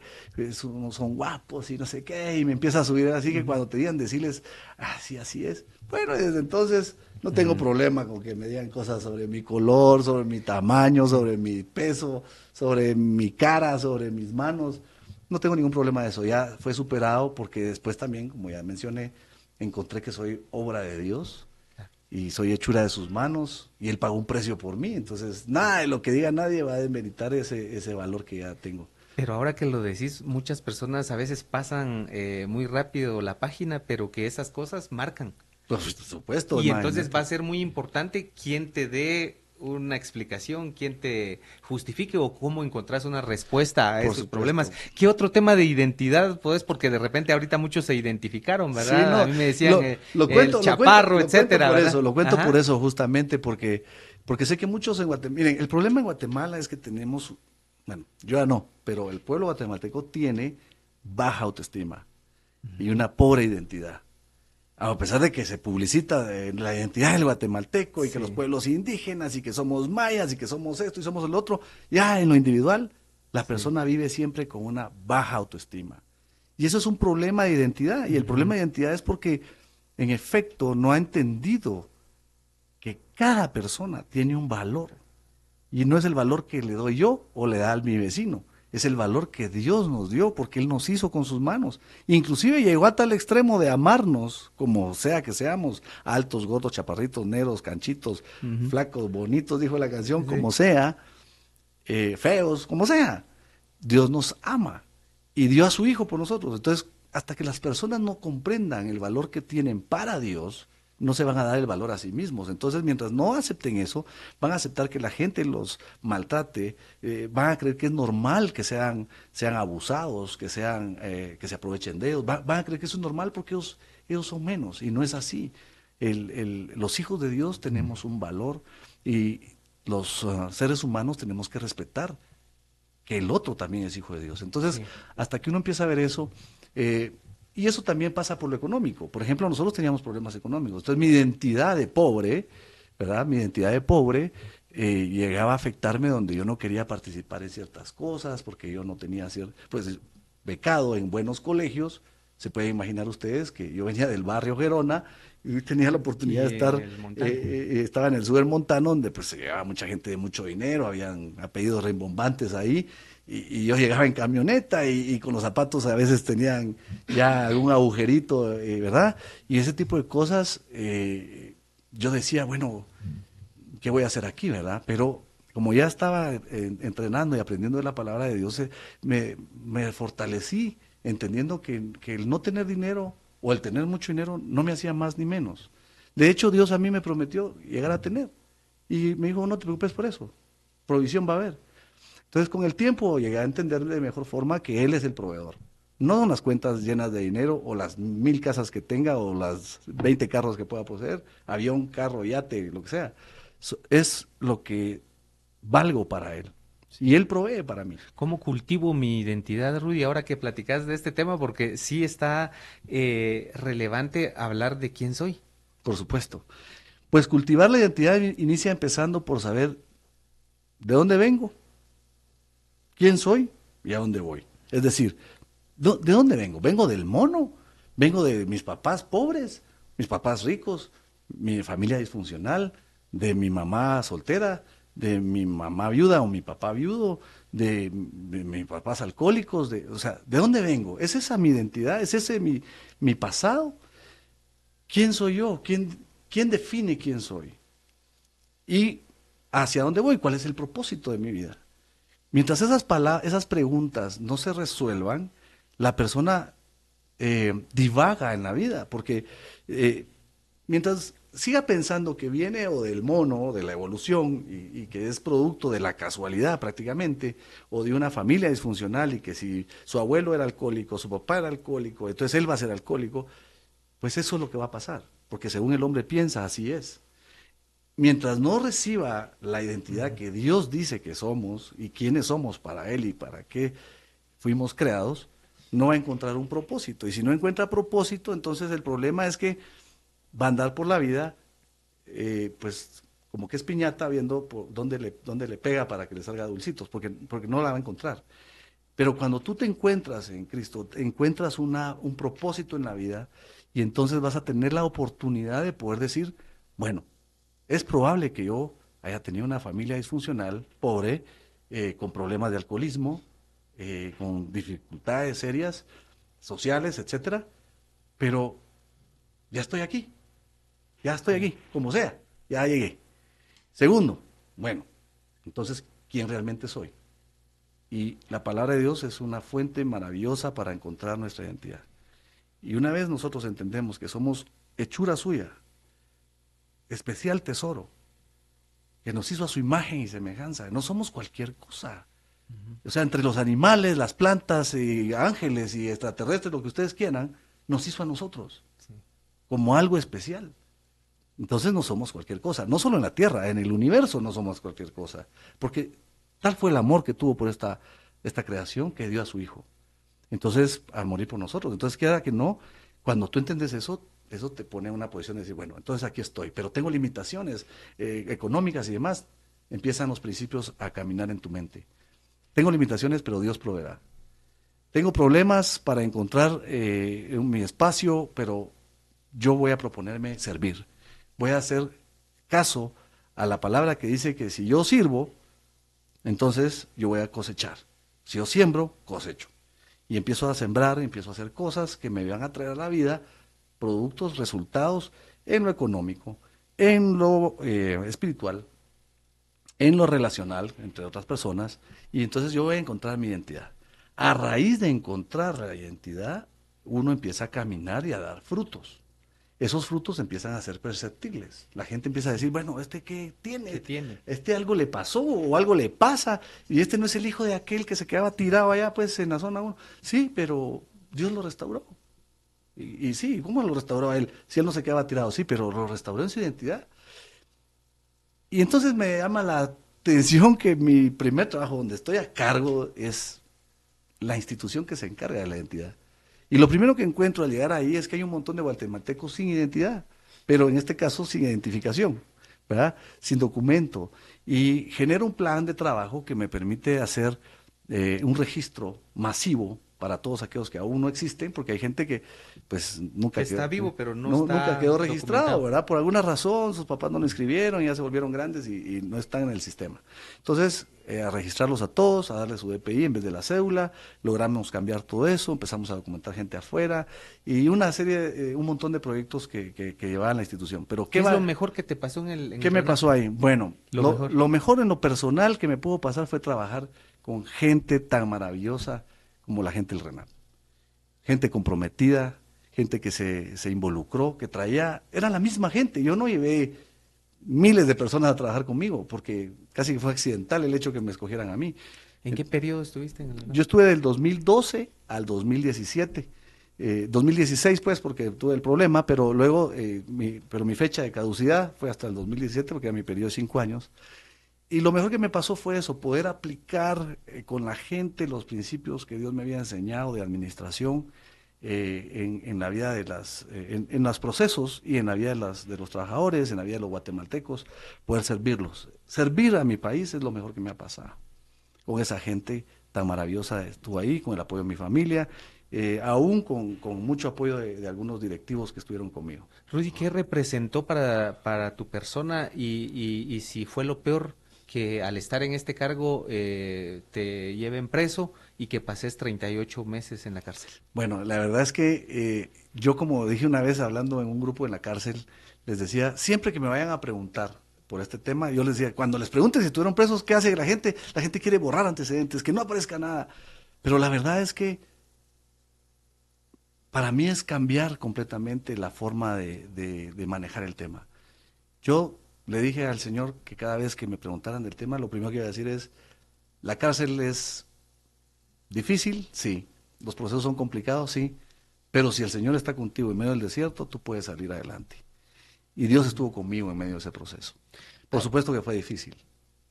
[SPEAKER 2] son, son guapos y no sé qué, y me empieza a subir así que cuando te digan decirles, así, así es. Bueno, desde entonces no tengo problema con que me digan cosas sobre mi color, sobre mi tamaño, sobre mi peso, sobre mi cara, sobre mis manos. No tengo ningún problema de eso, ya fue superado porque después también, como ya mencioné, encontré que soy obra de Dios y soy hechura de sus manos y él pagó un precio por mí. Entonces, nada de lo que diga nadie va a desmeritar ese, ese valor que ya tengo.
[SPEAKER 1] Pero ahora que lo decís, muchas personas a veces pasan eh, muy rápido la página, pero que esas cosas marcan. Por supuesto. Y entonces va a ser muy importante quien te dé una explicación, quién te justifique o cómo encontrás una respuesta a esos problemas. ¿Qué otro tema de identidad pues? Porque de repente ahorita muchos se identificaron, ¿verdad? a mí me decían eh, el chaparro, etcétera. Lo cuento por eso, lo cuento por eso
[SPEAKER 2] justamente porque porque sé que muchos en Guatemala, miren, el problema en Guatemala es que tenemos, bueno, yo ya no, pero el pueblo guatemalteco tiene baja autoestima y una pobre identidad a pesar de que se publicita eh, la identidad del guatemalteco y que los pueblos indígenas y que somos mayas y que somos esto y somos el otro, ya en lo individual, la persona vive siempre con una baja autoestima. Y eso es un problema de identidad. Y el problema de identidad es porque, en efecto, no ha entendido que cada persona tiene un valor. Y no es el valor que le doy yo o le da a mi vecino, es el valor que Dios nos dio, porque Él nos hizo con sus manos. Inclusive llegó hasta tal extremo de amarnos, como sea que seamos, altos, gordos, chaparritos, negros, canchitos, flacos, bonitos, dijo la canción, como sea, eh, feos, como sea. Dios nos ama y dio a su Hijo por nosotros. Entonces, hasta que las personas no comprendan el valor que tienen para Dios, no se van a dar el valor a sí mismos. Entonces, mientras no acepten eso, van a aceptar que la gente los maltrate, eh, van a creer que es normal que sean, sean abusados, que, sean, eh, que se aprovechen de ellos, van, a creer que eso es normal porque ellos, son menos y no es así. los hijos de Dios tenemos un valor y los ah, seres humanos tenemos que respetar que el otro también es hijo de Dios. Entonces, hasta que uno empieza a ver eso, eh, y eso también pasa por lo económico. Por ejemplo, nosotros teníamos problemas económicos. Entonces mi identidad de pobre, ¿verdad? Mi identidad de pobre eh, llegaba a afectarme donde yo no quería participar en ciertas cosas, porque yo no tenía pues becado en buenos colegios. Se pueden imaginar ustedes que yo venía del barrio Gerona y tenía la oportunidad de estar, eh, eh, estaba en el sur del Montano, donde pues se llevaba mucha gente de mucho dinero, habían apellidos rembombantes ahí, y, yo llegaba en camioneta y, con los zapatos a veces tenían ya algún agujerito, eh, ¿verdad? Y ese tipo de cosas, eh, yo decía, bueno, ¿qué voy a hacer aquí, verdad? Pero como ya estaba entrenando y aprendiendo de la palabra de Dios, eh, me, me fortalecí entendiendo que, que, el no tener dinero o el tener mucho dinero no me hacía más ni menos. De hecho, Dios a mí me prometió llegar a tener. Y me dijo, no te preocupes por eso, provisión va a haber. Entonces, con el tiempo llegué a entender de mejor forma que él es el proveedor. No las cuentas llenas de dinero o las mil casas que tenga o las 20 carros que pueda poseer, avión,
[SPEAKER 1] carro, yate, lo que sea. Es lo que valgo para él. Y él provee para mí. ¿Cómo cultivo mi identidad, Rudy? Ahora que platicas de este tema, porque sí está eh, relevante hablar de quién soy. Por supuesto. Pues cultivar la identidad inicia empezando por saber de dónde vengo,
[SPEAKER 2] quién soy y a dónde voy. Es decir, ¿de dónde vengo? Vengo del mono, vengo de mis papás pobres, mis papás ricos, mi familia disfuncional, de mi mamá soltera, de mi mamá viuda o mi papá viudo, de, mis papás alcohólicos, de, o sea, ¿de dónde vengo? ¿Es esa mi identidad? ¿Es ese mi, mi pasado? ¿Quién soy yo? ¿Quién, ¿Quién define quién soy? ¿Y hacia dónde voy? ¿Cuál es el propósito de mi vida? Mientras esas, esas preguntas no se resuelvan, la persona eh, divaga en la vida, porque eh, mientras siga pensando que viene o del mono, o de la evolución, y, y, que es producto de la casualidad prácticamente, o de una familia disfuncional, y que si su abuelo era alcohólico, su papá era alcohólico, entonces él va a ser alcohólico, pues eso es lo que va a pasar, porque según el hombre piensa, así es mientras no reciba la identidad que Dios dice que somos y quiénes somos para Él y para qué fuimos creados, no va a encontrar un propósito. Y si no encuentra propósito, entonces el problema es que va a andar por la vida, eh, pues como que es piñata viendo por dónde, le, dónde le pega para que le salga dulcitos, porque, porque no la va a encontrar. Pero cuando tú te encuentras en Cristo, encuentras una, un propósito en la vida y entonces vas a tener la oportunidad de poder decir, bueno, es probable que yo haya tenido una familia disfuncional, pobre, eh, con problemas de alcoholismo, eh, con dificultades serias, sociales, etcétera, pero ya estoy aquí, ya estoy aquí, como sea, ya llegué. Segundo, bueno, entonces, ¿quién realmente soy? Y la palabra de Dios es una fuente maravillosa para encontrar nuestra identidad. Y una vez nosotros entendemos que somos hechura suya, especial tesoro que nos hizo a su imagen y semejanza. No somos cualquier cosa. O sea, entre los animales, las plantas y ángeles y extraterrestres, lo que ustedes quieran, nos hizo a nosotros como algo especial. Entonces no somos cualquier cosa, no solo en la Tierra, en el universo no somos cualquier cosa, porque tal fue el amor que tuvo por esta, esta creación que dio a su Hijo. Entonces, al morir por nosotros. Entonces queda que no, cuando tú entiendes eso, eso te pone en una posición de decir, bueno, entonces aquí estoy, pero tengo limitaciones eh, económicas y demás. Empiezan los principios a caminar en tu mente. Tengo limitaciones, pero Dios proveerá. Tengo problemas para encontrar eh, mi espacio, pero yo voy a proponerme servir. Voy a hacer caso a la palabra que dice que si yo sirvo, entonces yo voy a cosechar. Si yo siembro, cosecho. Y empiezo a sembrar, empiezo a hacer cosas que me van a traer a la vida productos, resultados en lo económico, en lo eh, espiritual, en lo relacional, entre otras personas, y entonces yo voy a encontrar mi identidad. A raíz de encontrar la identidad, uno empieza a caminar y a dar frutos. Esos frutos empiezan a ser perceptibles. La gente empieza a decir, bueno, ¿este qué tiene? ¿Qué tiene? Este algo le pasó o algo le pasa, y este no es el hijo de aquel que se quedaba tirado allá pues en la zona 1. Sí, pero Dios lo restauró. Y, sí, ¿cómo lo restauró a él? Si él no se quedaba tirado, sí, pero lo restauró en su identidad. Y entonces me llama la atención que mi primer trabajo donde estoy a cargo es la institución que se encarga de la identidad. Y lo primero que encuentro al llegar ahí es que hay un montón de guatemaltecos sin identidad, pero en este caso sin identificación, ¿verdad? sin documento. Y genero un plan de trabajo que me permite hacer eh, un registro masivo para todos aquellos que aún no existen, porque hay gente que pues nunca está vivo, pero no, nunca quedó registrado, ¿verdad? Por alguna razón sus papás no lo inscribieron, ya se volvieron grandes y, no están en el sistema. Entonces, eh, a registrarlos a todos, a darle su DPI en vez de la cédula, logramos cambiar todo eso, empezamos a documentar gente afuera y una serie, eh, un montón de proyectos que, que, llevaban la institución. Pero ¿qué, es lo
[SPEAKER 1] mejor que te pasó en el... ¿Qué me pasó
[SPEAKER 2] ahí? Bueno, lo mejor en lo personal que me pudo pasar fue trabajar con gente tan maravillosa como la gente del Renal. Gente comprometida, gente que se, involucró, que traía, era la misma gente. Yo no llevé miles de personas a trabajar conmigo, porque casi fue accidental el hecho que me escogieran a mí.
[SPEAKER 1] ¿En qué periodo estuviste? En el...
[SPEAKER 2] Yo estuve del 2012 al 2017. 2016 eh, pues porque tuve el problema, pero luego, eh, pero mi fecha de caducidad fue hasta el 2017 porque era mi periodo de cinco años y lo mejor que me pasó fue eso, poder aplicar eh, con la gente los principios que Dios me había enseñado de administración eh, en, la vida de las, eh, en, los procesos y en la vida de, las, de los trabajadores, en la vida de los guatemaltecos, poder servirlos. Servir a mi país es lo mejor que me ha pasado. Con esa gente tan maravillosa estuvo ahí, con el apoyo de mi familia aún con, mucho apoyo de, algunos directivos que estuvieron conmigo.
[SPEAKER 1] Rudy, ¿qué representó para, tu persona y, si fue lo peor que al estar en este cargo eh, te lleven preso y que pases 38 meses en la cárcel?
[SPEAKER 2] Bueno, la verdad es que eh, yo como dije una vez hablando en un grupo en la cárcel, les decía, siempre que me vayan a preguntar por este tema, yo les decía, cuando les pregunten si estuvieron presos, ¿qué hace la gente? La gente quiere borrar antecedentes, que no aparezca nada. Pero la verdad es que para mí es cambiar completamente la forma de, de manejar el tema. Yo le dije al Señor que cada vez que me preguntaran del tema, lo primero que iba a decir es, la cárcel es difícil, sí, los procesos son complicados, sí, pero si el Señor está contigo en medio del desierto, tú puedes salir adelante. Y Dios estuvo conmigo en medio de
[SPEAKER 1] ese proceso. Por ah. supuesto que fue difícil.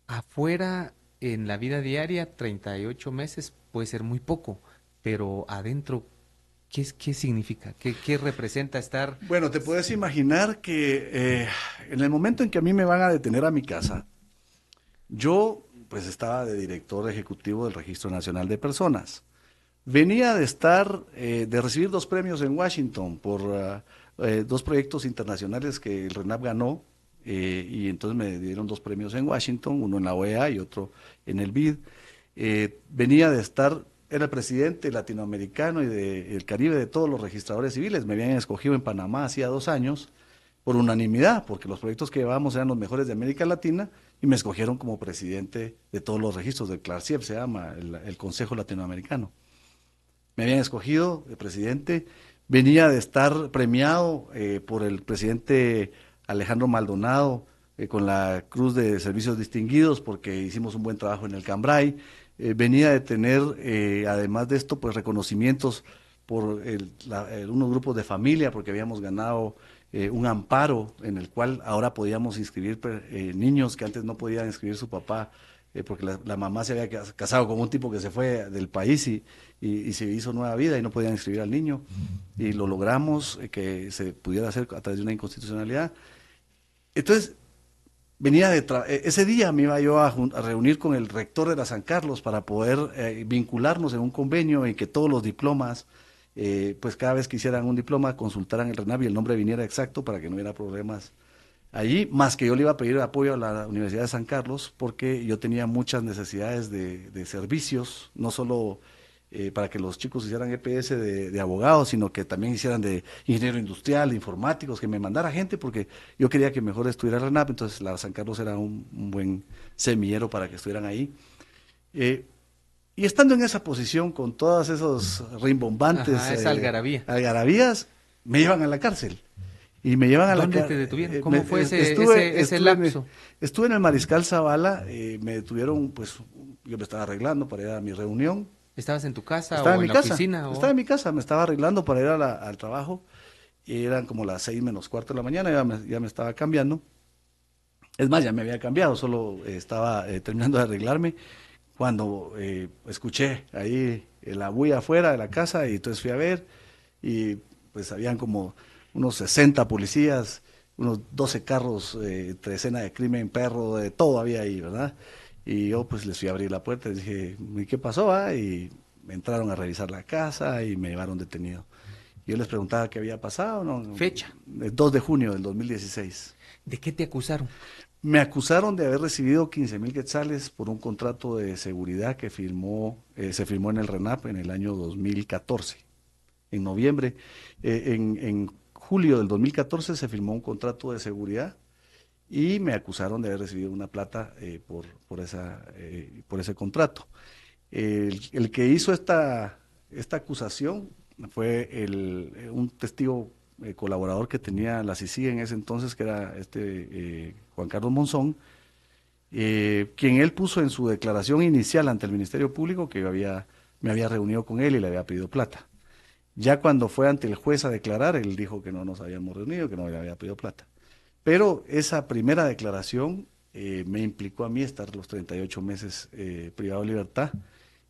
[SPEAKER 1] Afuera, en la vida diaria, 38 meses puede ser muy poco, pero adentro, ¿Qué, ¿Qué, significa? ¿Qué, representa estar...?
[SPEAKER 2] Bueno, te puedes imaginar que eh, en el momento en que a mí me van a detener a mi casa, yo
[SPEAKER 1] pues estaba de director
[SPEAKER 2] ejecutivo del Registro Nacional de Personas. Venía de estar, eh, de recibir dos premios en Washington por eh, dos proyectos internacionales que el RENAP ganó, y entonces me dieron dos premios en Washington, uno en la OEA y otro en el BID. venía de estar era el presidente latinoamericano y del Caribe de todos los registradores civiles. Me habían escogido en Panamá hacía dos años por unanimidad, porque los proyectos que llevábamos eran los mejores de América Latina y me escogieron como presidente de todos los registros, del CLARCIEP se llama, el, Consejo Latinoamericano. Me habían escogido de presidente, venía de estar premiado eh, por el presidente Alejandro Maldonado eh, con la Cruz de Servicios Distinguidos porque hicimos un buen trabajo en el Cambrai eh, venía de tener, eh, además de esto, pues reconocimientos por el, unos grupos de familia, porque habíamos ganado eh, un amparo en el cual ahora podíamos inscribir pues, niños que antes no podían inscribir su papá, porque la, mamá se había casado con un tipo que se fue del país y, y, se hizo nueva vida y no podían inscribir al niño. Y lo logramos que se pudiera hacer a través de una inconstitucionalidad. Entonces, venía de e-, ese día me iba yo a, reunir con el rector de la San Carlos para poder eh, vincularnos en un convenio en que todos los diplomas, eh, pues cada vez que hicieran un diploma, consultaran el RENAP y el nombre viniera exacto para que no hubiera problemas allí, más que yo le iba a pedir apoyo a la Universidad de San Carlos porque yo tenía muchas necesidades de, de servicios, no solo eh, para que los chicos hicieran EPS de, de, abogados, sino que también hicieran de ingeniero industrial, informáticos, que me mandara gente, porque yo quería que mejor estuviera la entonces la San Carlos era un, buen semillero para que estuvieran ahí. Eh, y estando en esa posición con todas esos rimbombantes esa eh, algarabía. algarabías, me llevan a la cárcel. Y me llevan a la cárcel. te detuvieron? ¿Cómo fue ese, estuve, lapso? estuve en el Mariscal Zavala, me detuvieron, pues yo me estaba arreglando para ir a mi reunión,
[SPEAKER 1] ¿Estabas en tu casa estaba o en, mi la casa, oficina? Estaba en mi casa, me estaba arreglando para
[SPEAKER 2] ir al trabajo. Eran como las seis menos cuarto de la mañana, ya me, estaba cambiando. Es más, ya me había cambiado, solo estaba eh, terminando de arreglarme cuando eh, escuché ahí la bulla afuera de la casa y entonces fui a ver y pues habían como unos 60 policías, unos 12 carros, eh, trecena de crimen, perro, de todo había ahí, ¿verdad? Y yo pues les fui a abrir la puerta y dije, ¿y qué pasó? Ah? Y entraron a revisar la casa y me llevaron detenido. Yo les preguntaba qué había pasado. ¿no? Fecha. El 2 de junio del 2016. ¿De qué te acusaron? Me acusaron de haber recibido 15 mil quetzales por un contrato de seguridad que firmó, eh, se firmó en el RENAP en el año 2014. En noviembre, eh, en, en julio del 2014 se firmó un contrato de seguridad y me acusaron de haber recibido una plata eh, por, por, esa, eh, por ese contrato. El, que hizo esta, esta acusación fue eh, un testigo colaborador que tenía la CICI en ese entonces, que era este Juan Carlos Monzón, quien él puso en su declaración inicial ante el Ministerio Público que yo había, me había reunido con él y le había pedido plata. Ya cuando fue ante el juez a declarar, él dijo que no nos habíamos reunido, que no le había pedido plata. Pero esa primera declaración eh, me implicó a mí estar los 38 meses eh, privado de libertad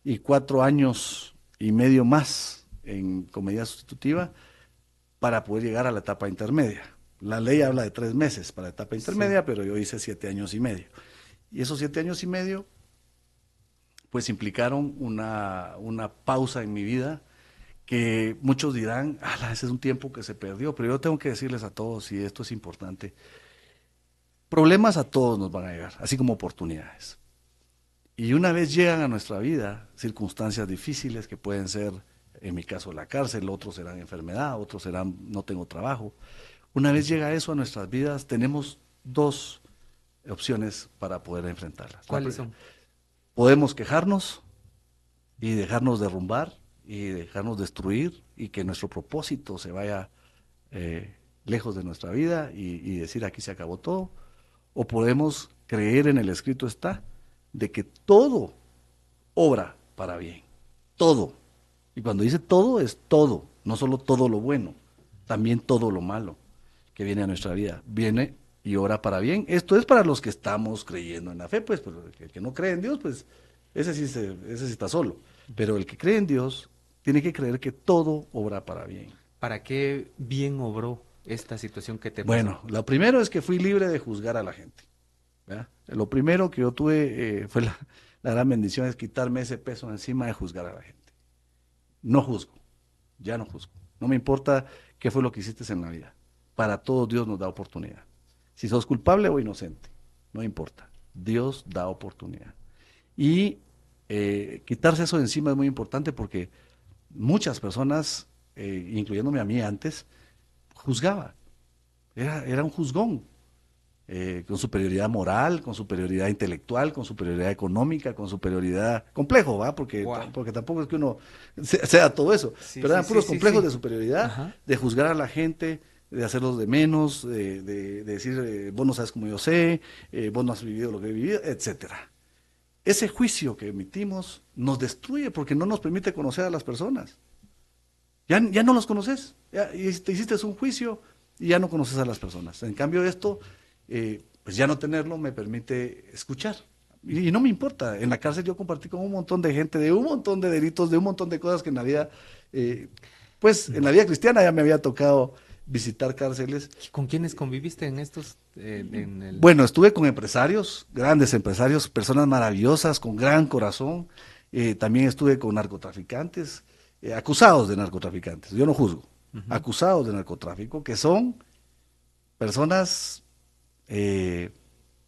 [SPEAKER 2] y cuatro años y medio más en comedia sustitutiva para poder llegar a la etapa intermedia. La ley habla de tres meses para la etapa intermedia, pero yo hice siete años y medio. Y esos siete años y medio, pues implicaron una, una pausa en mi vida que muchos dirán, Ala, ese es un tiempo que se perdió, pero yo tengo que decirles a todos, y esto es importante, problemas a todos nos van a llegar, así como oportunidades. Y una vez llegan a nuestra vida circunstancias difíciles que pueden ser, en mi caso, la cárcel, otros serán enfermedad, otros serán no tengo trabajo. Una vez llega eso a nuestras vidas, tenemos dos opciones para poder enfrentarlas. ¿Cuáles son? Podemos quejarnos y dejarnos derrumbar y dejarnos destruir y que nuestro propósito se vaya eh, lejos de nuestra vida y, decir aquí se acabó todo. O podemos creer en el escrito está de que todo obra para bien. Todo. Y cuando dice todo es todo, no solo todo lo bueno, también todo lo malo que viene a nuestra vida. Viene y obra para bien. Esto es para los que estamos creyendo en la fe, pues, el que no cree en Dios, pues ese sí, se, ese sí está solo. Pero el que cree en Dios tiene que creer que todo obra para bien.
[SPEAKER 1] ¿Para qué bien obró esta situación que te Bueno,
[SPEAKER 2] lo primero es que fui libre de juzgar a la gente. Lo primero que yo tuve eh, fue la, gran bendición es quitarme ese peso encima de juzgar a la gente. No juzgo, ya no juzgo. No me importa qué fue lo que hiciste en la vida. Para todos Dios nos da oportunidad. Si sos culpable o inocente, no importa. Dios da oportunidad. Y eh, quitarse eso encima es muy importante porque muchas personas, eh, incluyéndome a mí antes, juzgaba. Era, era un juzgón, eh, con superioridad moral, con superioridad intelectual, con superioridad económica, con superioridad complejo, ¿va? Porque, porque tampoco es que uno sea todo eso, pero eran puros complejos de superioridad, de juzgar a la gente, de hacerlos de menos, de, decir, eh, vos no sabes como yo sé, vos no has vivido lo que he vivido, etcétera ese juicio que emitimos nos destruye porque no nos permite conocer a las personas. Ya, ya no los conoces, ya, hiciste un juicio y ya no conoces a las personas. En cambio esto, eh, pues ya no tenerlo me permite escuchar. Y, no me importa, en la cárcel yo compartí con un montón de gente, de un montón de delitos, de un montón de cosas que en la vida, eh, pues en la vida cristiana ya me había tocado visitar cárceles.
[SPEAKER 1] ¿Con quiénes conviviste en estos? Eh, bueno,
[SPEAKER 2] estuve con empresarios, grandes empresarios, personas maravillosas, con gran corazón. Eh, también estuve con narcotraficantes, eh, acusados de narcotraficantes, yo no juzgo, acusados de narcotráfico, que son personas que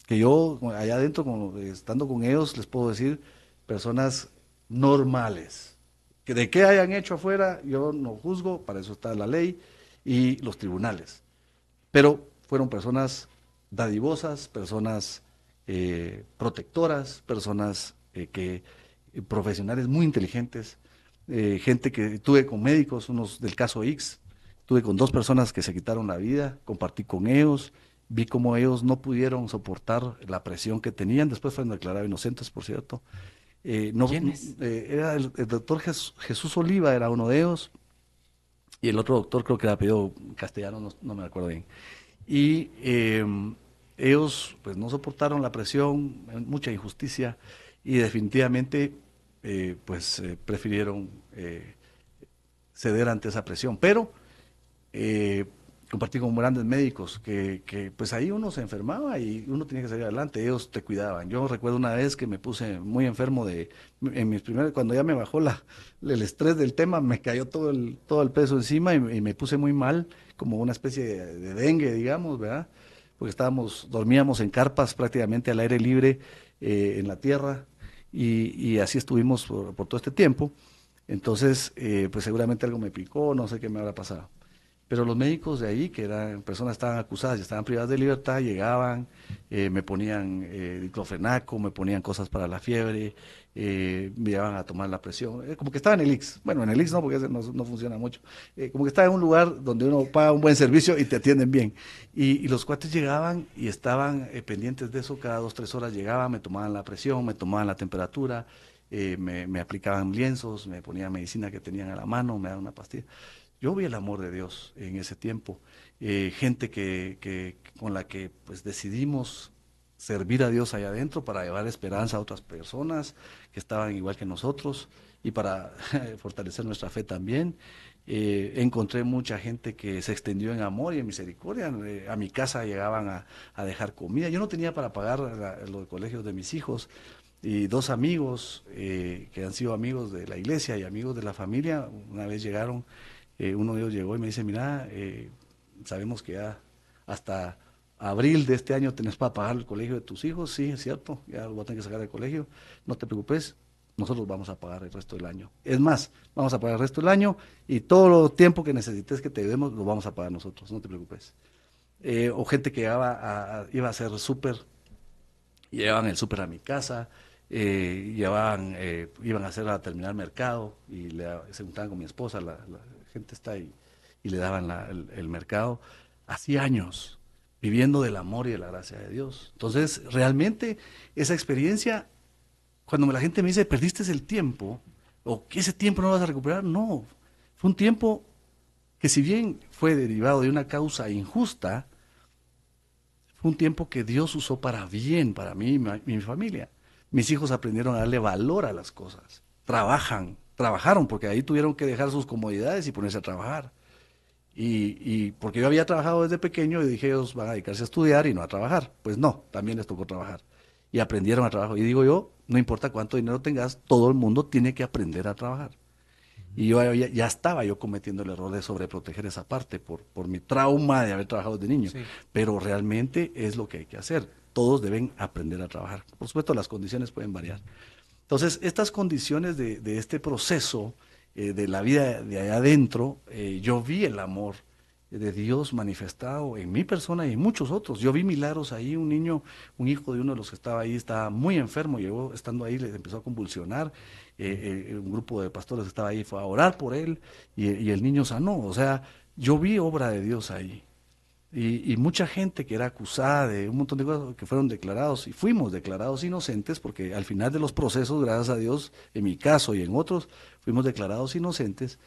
[SPEAKER 2] yo allá adentro, estando con ellos, les puedo decir, personas normales. Que de qué hayan hecho afuera, yo no juzgo, para eso está la ley y los tribunales. Pero fueron personas dadivosas, personas eh, protectoras, personas eh, que eh, profesionales muy inteligentes, gente que tuve con médicos, unos del caso X, tuve con dos personas que se quitaron la vida, compartí con ellos, vi cómo ellos no pudieron soportar la presión que tenían, después fueron declarados inocentes, por cierto. Eh, no, era el, doctor Jesús Oliva, era uno de ellos, y el otro doctor creo que era apellido castellano, no, me acuerdo bien. Y em, ellos pues no soportaron la presión, mucha injusticia y definitivamente eh, pues eh, prefirieron eh, ceder ante esa presión. Pero compartí con grandes médicos, que, pues ahí uno se enfermaba y uno tenía que salir adelante, ellos te cuidaban. Yo recuerdo una vez que me puse muy enfermo de, en mis primeros, cuando ya me bajó la, el estrés del tema, me cayó todo el, todo el peso encima y, me puse muy mal, como una especie de, dengue, digamos, ¿verdad? Porque estábamos, dormíamos en carpas prácticamente al aire libre, eh, en la tierra, y, así estuvimos por, todo este tiempo. Entonces, eh, pues seguramente algo me picó, no sé qué me habrá pasado. Pero los médicos de ahí, que eran personas estaban acusadas y estaban privadas de libertad, llegaban, eh, me ponían eh, diclofenaco, me ponían cosas para la fiebre, eh, me llevaban a tomar la presión. como que estaba en el IX. Bueno, en el IX no, porque no, no funciona mucho. como que estaba en un lugar donde uno paga un buen servicio y te atienden bien. Y, los cuates llegaban y estaban pendientes de eso. Cada dos, tres horas llegaban, me tomaban la presión, me tomaban la temperatura, me, me aplicaban lienzos, me ponían medicina que tenían a la mano, me daban una pastilla. Yo vi el amor de Dios en ese tiempo, eh, gente que, con la que pues decidimos servir a Dios allá adentro para llevar esperanza a otras personas que estaban igual que nosotros y para fortalecer nuestra fe también. Eh, encontré mucha gente que se extendió en amor y en misericordia. Eh, a mi casa llegaban a, dejar comida. Yo no tenía para pagar los colegios de mis hijos. Y dos amigos que han sido amigos de la iglesia y amigos de la familia, una vez llegaron eh, uno de ellos llegó y me dice, mira, eh, sabemos que ya hasta abril de este año tenés para pagar el colegio de tus hijos, sí, es cierto, ya lo voy a tener que sacar del colegio, no te preocupes, nosotros vamos a pagar el resto del año. Es más, vamos a pagar el resto del año y todo el tiempo que necesites que te debemos lo vamos a pagar nosotros, no te preocupes. Eh, o gente que iba a, hacer súper, llevaban el súper a mi casa, llevaban, iban a hacer a terminar mercado y le, se juntaban con mi esposa, la, gente está ahí y le daban el, mercado. Hacía años viviendo del amor y de la gracia de Dios. Entonces, realmente esa experiencia, cuando la gente me dice, perdiste el tiempo, o que ese tiempo no lo vas a recuperar, no, fue un tiempo que si bien fue derivado de una causa injusta, fue un tiempo que Dios usó para bien, para mí y mi familia. Mis hijos aprendieron a darle valor a las cosas, trabajan, trabajaron, porque ahí tuvieron que dejar sus comodidades y ponerse a trabajar. Y, porque yo había trabajado desde pequeño y dije, ellos van a dedicarse a estudiar y no a trabajar. Pues no, también les tocó trabajar. Y aprendieron a trabajar. Y digo yo, no importa cuánto dinero tengas, todo el mundo tiene que aprender a trabajar. Y yo ya, estaba yo cometiendo el error de sobreproteger esa parte por, por mi trauma de haber trabajado de niño. Pero realmente es lo que hay que hacer. Todos deben aprender a trabajar. Por supuesto, las condiciones pueden variar. Entonces, estas condiciones de, este proceso eh, de la vida de allá adentro, eh, yo vi el amor de Dios manifestado en mi persona y en muchos otros. Yo vi milagros ahí, un niño, un hijo de uno de los que estaba ahí, estaba muy enfermo, llegó estando ahí, le empezó a convulsionar, eh, un grupo de pastores estaba ahí, fue a orar por él y, el niño sanó. O sea, yo vi obra de Dios ahí. Y, mucha gente que era acusada de un montón de cosas que fueron declarados y fuimos declarados inocentes porque al final de los procesos, gracias a Dios, en mi caso y en otros, fuimos declarados inocentes,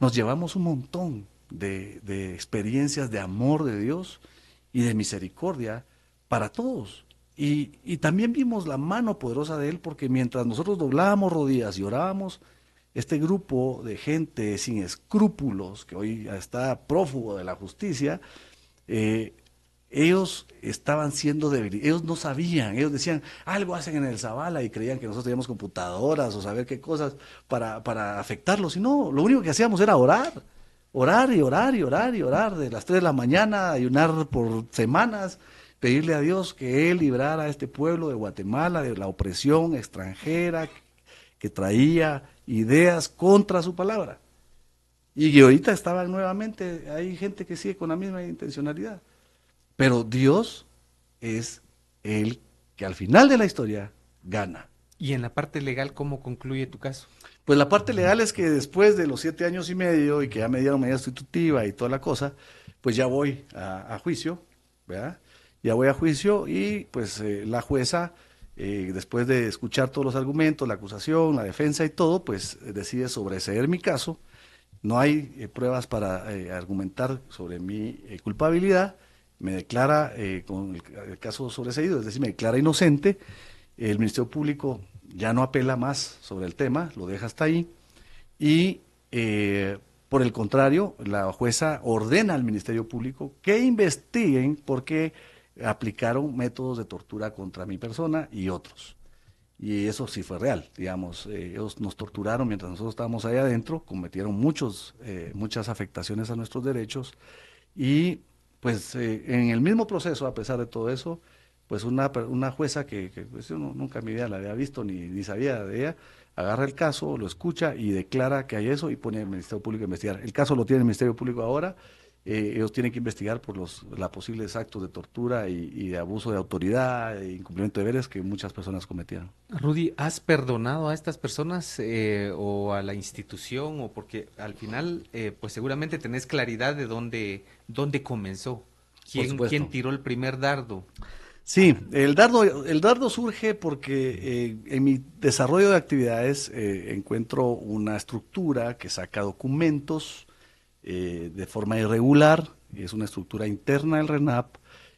[SPEAKER 2] nos llevamos un montón de, experiencias de amor de Dios y de misericordia para todos. Y, y también vimos la mano poderosa de Él porque mientras nosotros doblábamos rodillas y orábamos, este grupo de gente sin escrúpulos que hoy está prófugo de la justicia, eh, ellos estaban siendo debilitados, ellos no sabían, ellos decían, algo hacen en el Zabala y creían que nosotros teníamos computadoras o saber qué cosas para, para afectarlos, y no, lo único que hacíamos era orar, orar y orar y orar y orar, de las 3 de la mañana, ayunar por semanas, pedirle a Dios que Él librara a este pueblo de Guatemala de la opresión extranjera que traía ideas contra su palabra. Y ahorita estaban nuevamente, hay gente que sigue con la misma intencionalidad. Pero Dios es el que al final de la historia gana.
[SPEAKER 1] ¿Y en la parte legal cómo concluye tu caso?
[SPEAKER 2] Pues la parte legal es que después de los siete años y medio y que ya me dieron media sustitutiva y toda la cosa, pues ya voy a, juicio, ¿verdad? Ya voy a juicio y pues eh, la jueza, eh, después de escuchar todos los argumentos, la acusación, la defensa y todo, pues decide sobreseer mi caso no hay eh, pruebas para eh, argumentar sobre mi eh, culpabilidad, me declara con el, el, caso sobreseído, es decir, me declara inocente, el Ministerio Público ya no apela más sobre el tema, lo deja hasta ahí, y por el contrario, la jueza ordena al Ministerio Público que investiguen por qué aplicaron métodos de tortura contra mi persona y otros y eso sí fue real, digamos, eh, ellos nos torturaron mientras nosotros estábamos ahí adentro, cometieron muchos, eh, muchas afectaciones a nuestros derechos y pues eh, en el mismo proceso, a pesar de todo eso, pues una, una jueza que, pues, yo nunca en mi vida la había visto ni, ni sabía de ella, agarra el caso, lo escucha y declara que hay eso y pone al Ministerio Público a investigar. El caso lo tiene el Ministerio Público ahora eh, ellos tienen que investigar por los la posibles actos de tortura y, de abuso de autoridad e incumplimiento de deberes que muchas personas cometieron.
[SPEAKER 1] Rudy, ¿has perdonado a estas personas eh, o a la institución? O porque al final, eh, pues seguramente tenés claridad de dónde, dónde comenzó,
[SPEAKER 2] quién, quién
[SPEAKER 1] tiró el primer dardo.
[SPEAKER 2] Sí, el dardo, el dardo surge porque eh, en mi desarrollo de actividades encuentro una estructura que saca documentos eh, de forma irregular, es una estructura interna del RENAP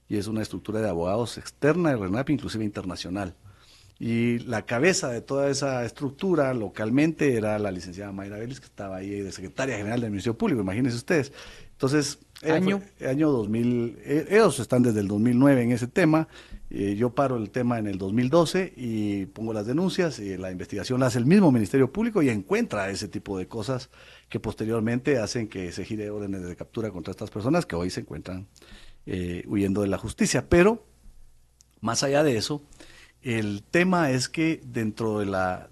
[SPEAKER 2] y es una estructura de abogados externa del RENAP, inclusive internacional. Y la cabeza de toda esa estructura localmente era la licenciada Mayra Vélez, que estaba ahí de secretaria general del Ministerio Público, imagínense ustedes. Entonces, ¿Año? año 2000, e, ellos están desde el 2009 en ese tema eh, yo paro el tema en el 2012 y pongo las denuncias y eh, la investigación la hace el mismo Ministerio Público y encuentra ese tipo de cosas que posteriormente hacen que se gire órdenes de captura contra estas personas que hoy se encuentran eh, huyendo de la justicia. Pero, más allá de eso, el tema es que dentro de la,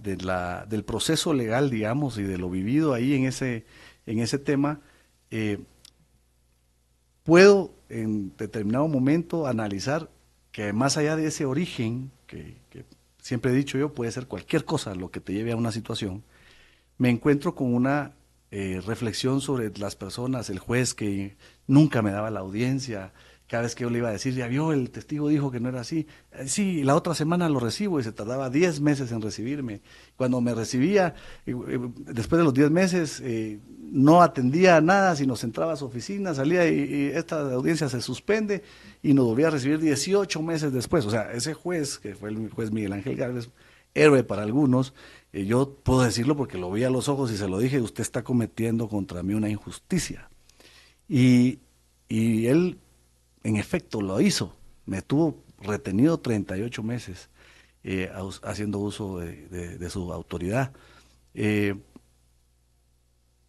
[SPEAKER 2] del proceso legal, digamos, y de lo vivido ahí en ese, en ese tema, puedo en determinado momento analizar más allá de ese origen, que, siempre he dicho yo, puede ser cualquier cosa lo que te lleve a una situación, me encuentro con una eh, reflexión sobre las personas, el juez que nunca me daba la audiencia, cada vez que yo le iba a decir, ya vio, el testigo dijo que no era así. Eh, sí, la otra semana lo recibo y se tardaba 10 meses en recibirme. Cuando me recibía, eh, eh, después de los 10 meses, no atendía a nada, si nos entraba a su oficina, salía y, esta audiencia se suspende y nos volvía a recibir 18 meses después. O sea, ese juez, que fue el juez Miguel Ángel Gálvez, héroe para algunos, yo puedo decirlo porque lo vi a los ojos y se lo dije, usted está cometiendo contra mí una injusticia. Y, y él en efecto lo hizo, me tuvo retenido 38 meses eh, haciendo uso de, su autoridad. Eh,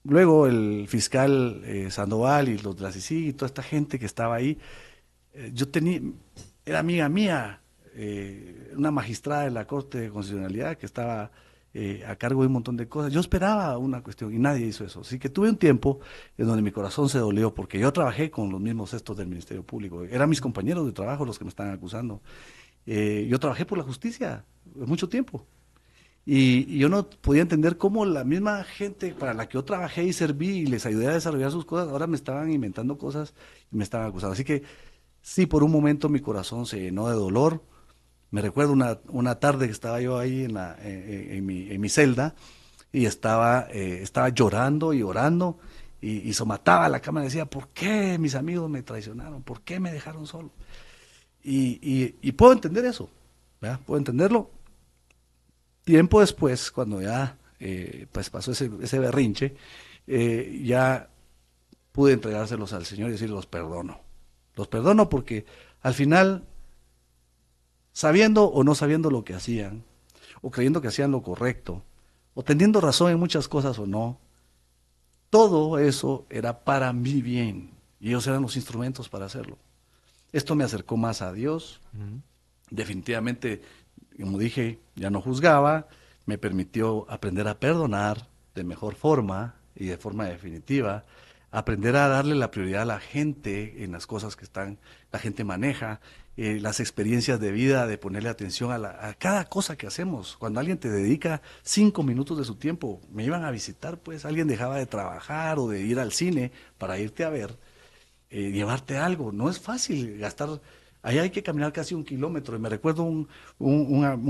[SPEAKER 2] luego el fiscal eh, Sandoval y los de la y toda esta gente que estaba ahí, yo tenía, era amiga mía, una magistrada de la Corte de Constitucionalidad que estaba eh, a cargo de un montón de cosas. Yo esperaba una cuestión y nadie hizo eso. Así que tuve un tiempo en donde mi corazón se dolió porque yo trabajé con los mismos estos del Ministerio Público. Eran mis compañeros de trabajo los que me estaban acusando. Eh, yo trabajé por la justicia mucho tiempo. y, yo no podía entender cómo la misma gente para la que yo trabajé y serví y les ayudé a desarrollar sus cosas, ahora me estaban inventando cosas y me estaban acusando. Así que sí, por un momento mi corazón se llenó de dolor, me recuerdo una, una, tarde que estaba yo ahí en, eh, eh, en, mi, celda y estaba, eh, estaba llorando y orando y, y mataba a la cámara y decía, ¿por qué mis amigos me traicionaron? ¿Por qué me dejaron solo? Y, puedo entender eso, ¿verdad? Puedo entenderlo. Tiempo después, cuando ya pues pasó ese, ese berrinche, ya pude entregárselos al Señor y decir, los perdono. Los perdono porque al final sabiendo o no sabiendo lo que hacían, o creyendo que hacían lo correcto, o teniendo razón en muchas cosas o no, todo eso era para mi bien y ellos eran los instrumentos para hacerlo. Esto me acercó más a Dios. Definitivamente, como dije, ya no juzgaba, me permitió aprender a perdonar de mejor forma y de forma definitiva, aprender a darle la prioridad a la gente en las cosas que están, la gente maneja, eh, las experiencias de vida, de ponerle atención a, cada cosa que hacemos. Cuando alguien te dedica cinco minutos de su tiempo, me iban a visitar, pues alguien dejaba de trabajar o de ir al cine para irte a ver, eh, llevarte algo. No es fácil gastar Ahí hay que caminar casi un kilómetro. Y me recuerdo un,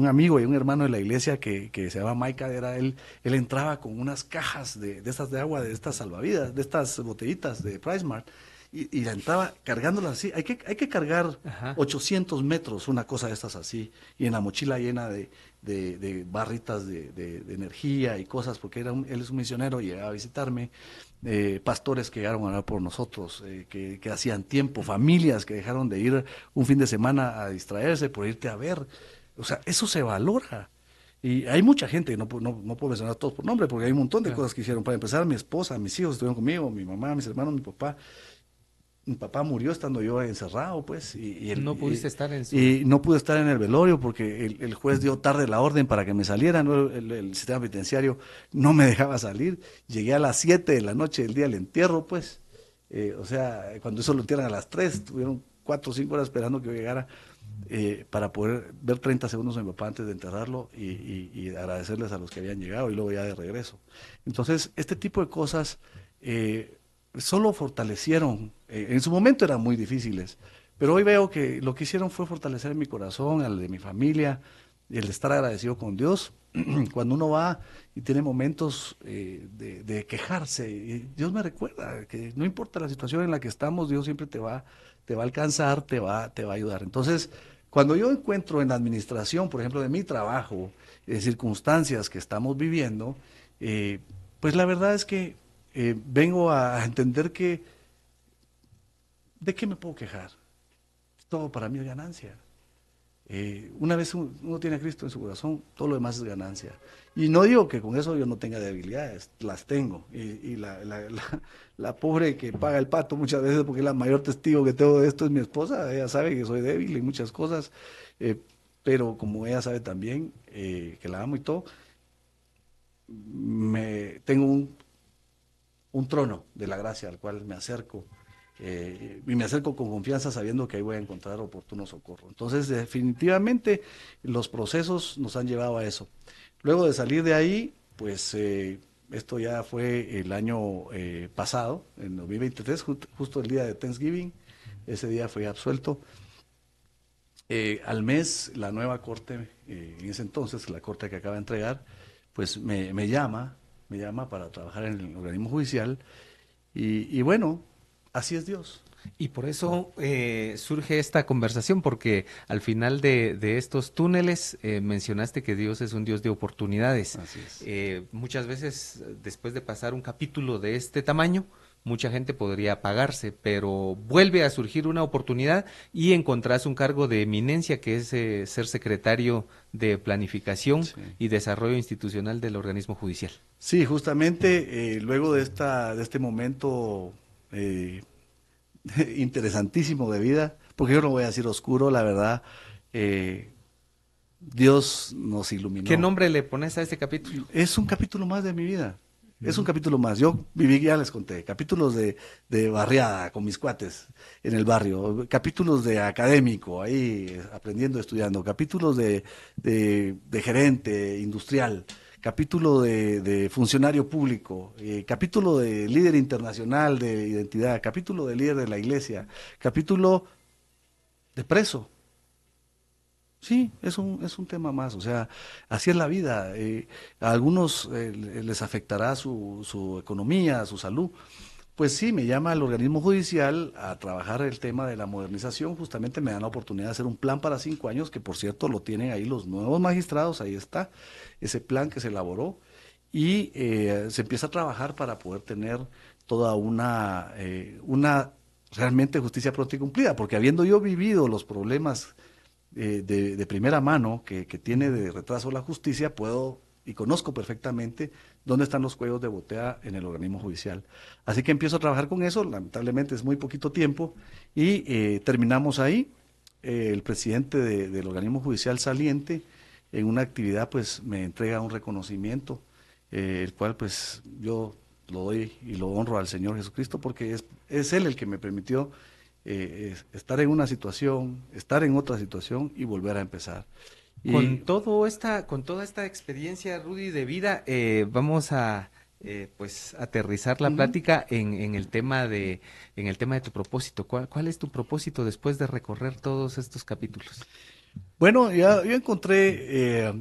[SPEAKER 2] amigo y un hermano de la iglesia que, se llama Maika, era él, él entraba con unas cajas de, estas de agua, de estas salvavidas, de estas botellitas de Price Mart y, la entraba cargándolas así. Hay que, hay que cargar 800 metros, una cosa de estas así, y en la mochila llena de, de, barritas de, energía y cosas, porque era él es un misionero y llegaba a visitarme. Eh, pastores que llegaron a hablar por nosotros, eh, que, que, hacían tiempo, familias que dejaron de ir un fin de semana a distraerse por irte a ver. O sea, eso se valora. Y hay mucha gente, no, no, puedo mencionar a todos por nombre, porque hay un montón de cosas que hicieron. Para empezar, mi esposa, mis hijos estuvieron conmigo, mi mamá, mis hermanos, mi papá mi papá murió estando yo encerrado, pues. Y, y no pudiste
[SPEAKER 1] estar en Y no
[SPEAKER 2] pude estar en el velorio porque el, juez dio tarde la orden para que me saliera, el, sistema penitenciario no me dejaba salir. Llegué a las 7 de la noche del día del entierro, pues. Eh, o sea, cuando eso lo entierran a las 3, tuvieron 4 o 5 horas esperando que yo llegara eh, para poder ver 30 segundos a mi papá antes de enterrarlo y, agradecerles a los que habían llegado y luego ya de regreso. Entonces, este tipo de cosas... Eh, solo fortalecieron eh, en su momento eran muy difíciles, pero hoy veo que lo que hicieron fue fortalecer mi corazón, el de mi familia, el estar agradecido con Dios. Cuando uno va y tiene momentos eh, de, quejarse, Dios me recuerda que no importa la situación en la que estamos, Dios siempre te va, te va a alcanzar, te va, te va a ayudar. Entonces, cuando yo encuentro en la administración, por ejemplo, de mi trabajo, de circunstancias que estamos viviendo, eh, pues la verdad es que vengo a entender que ¿de qué me puedo quejar? Todo para mí es ganancia. Eh, una vez uno tiene a Cristo en su corazón, todo lo demás es ganancia. Y no digo que con eso yo no tenga debilidades, las tengo. Y, la, pobre que paga el pato muchas veces, porque la mayor testigo que tengo de esto es mi esposa, ella sabe que soy débil en muchas cosas, eh, pero como ella sabe también eh, que la amo y todo, me, tengo un, un trono de la gracia al cual me acerco eh, y me acerco con confianza sabiendo que ahí voy a encontrar oportuno socorro. Entonces, definitivamente los procesos nos han llevado a eso. Luego de salir de ahí, pues eh, esto ya fue el año eh, pasado, en 2023, justo el día de Thanksgiving, ese día fui absuelto. al mes, la nueva corte, en ese entonces, la corte que acaba de entregar, pues me,
[SPEAKER 1] llama, me llama para trabajar en el organismo judicial. y bueno, Así es Dios. Y por eso eh, surge esta conversación, porque al final de, estos túneles eh, mencionaste que Dios es un Dios de oportunidades. Eh, muchas veces, después de pasar un capítulo de este tamaño, mucha gente podría apagarse, pero vuelve a surgir una oportunidad y encontrás un cargo de eminencia que es ser secretario de Planificación y Desarrollo Institucional del Organismo Judicial.
[SPEAKER 2] Sí, justamente luego de, esta, de este momento eh, interesantísimo de vida, porque yo no voy a decir oscuro, la verdad.
[SPEAKER 1] Eh,
[SPEAKER 2] Dios nos
[SPEAKER 1] iluminó. ¿Qué nombre le pones a este capítulo? Es un capítulo
[SPEAKER 2] más de mi vida. Es un capítulo más. Yo viví, ya les conté, capítulos de, barriada con mis cuates en el barrio, capítulos de académico, ahí eh, aprendiendo, estudiando, capítulos de, de gerente industrial, capítulo de, funcionario público, eh, capítulo de líder internacional de identidad, capítulo de líder de la iglesia, capítulo de preso. Sí, es un, es un tema más, o sea, así es la vida. Eh, a algunos eh, les afectará su, su economía, su salud, pues sí, me llama el organismo judicial a trabajar el tema de la modernización. Justamente me dan la oportunidad de hacer un plan para cinco años, que por cierto lo tienen ahí los nuevos magistrados, ahí está ese plan que se elaboró. Y eh, se empieza a trabajar para poder tener toda una, eh, una realmente justicia pronta y cumplida, porque habiendo yo vivido los problemas eh, de, primera mano que tiene de retraso la justicia, puedo y conozco perfectamente dónde están los cuellos de botea en el organismo judicial. Así que empiezo a trabajar con eso, lamentablemente es muy poquito tiempo, y eh, terminamos ahí. Eh, el presidente del organismo judicial saliente, en una actividad, pues me entrega un reconocimiento, eh, el cual pues yo lo doy y lo honro al Señor Jesucristo, porque es, es Él el que me permitió estar en una situación, estar en otra situación y volver
[SPEAKER 1] a empezar. Con, todo esta, con toda esta experiencia, Rudy, de vida, eh, vamos a, eh, pues aterrizar la plática en, el tema de en el tema de tu propósito. ¿Cuál, es tu propósito después de recorrer todos estos capítulos?
[SPEAKER 2] Bueno, ya, yo encontré eh,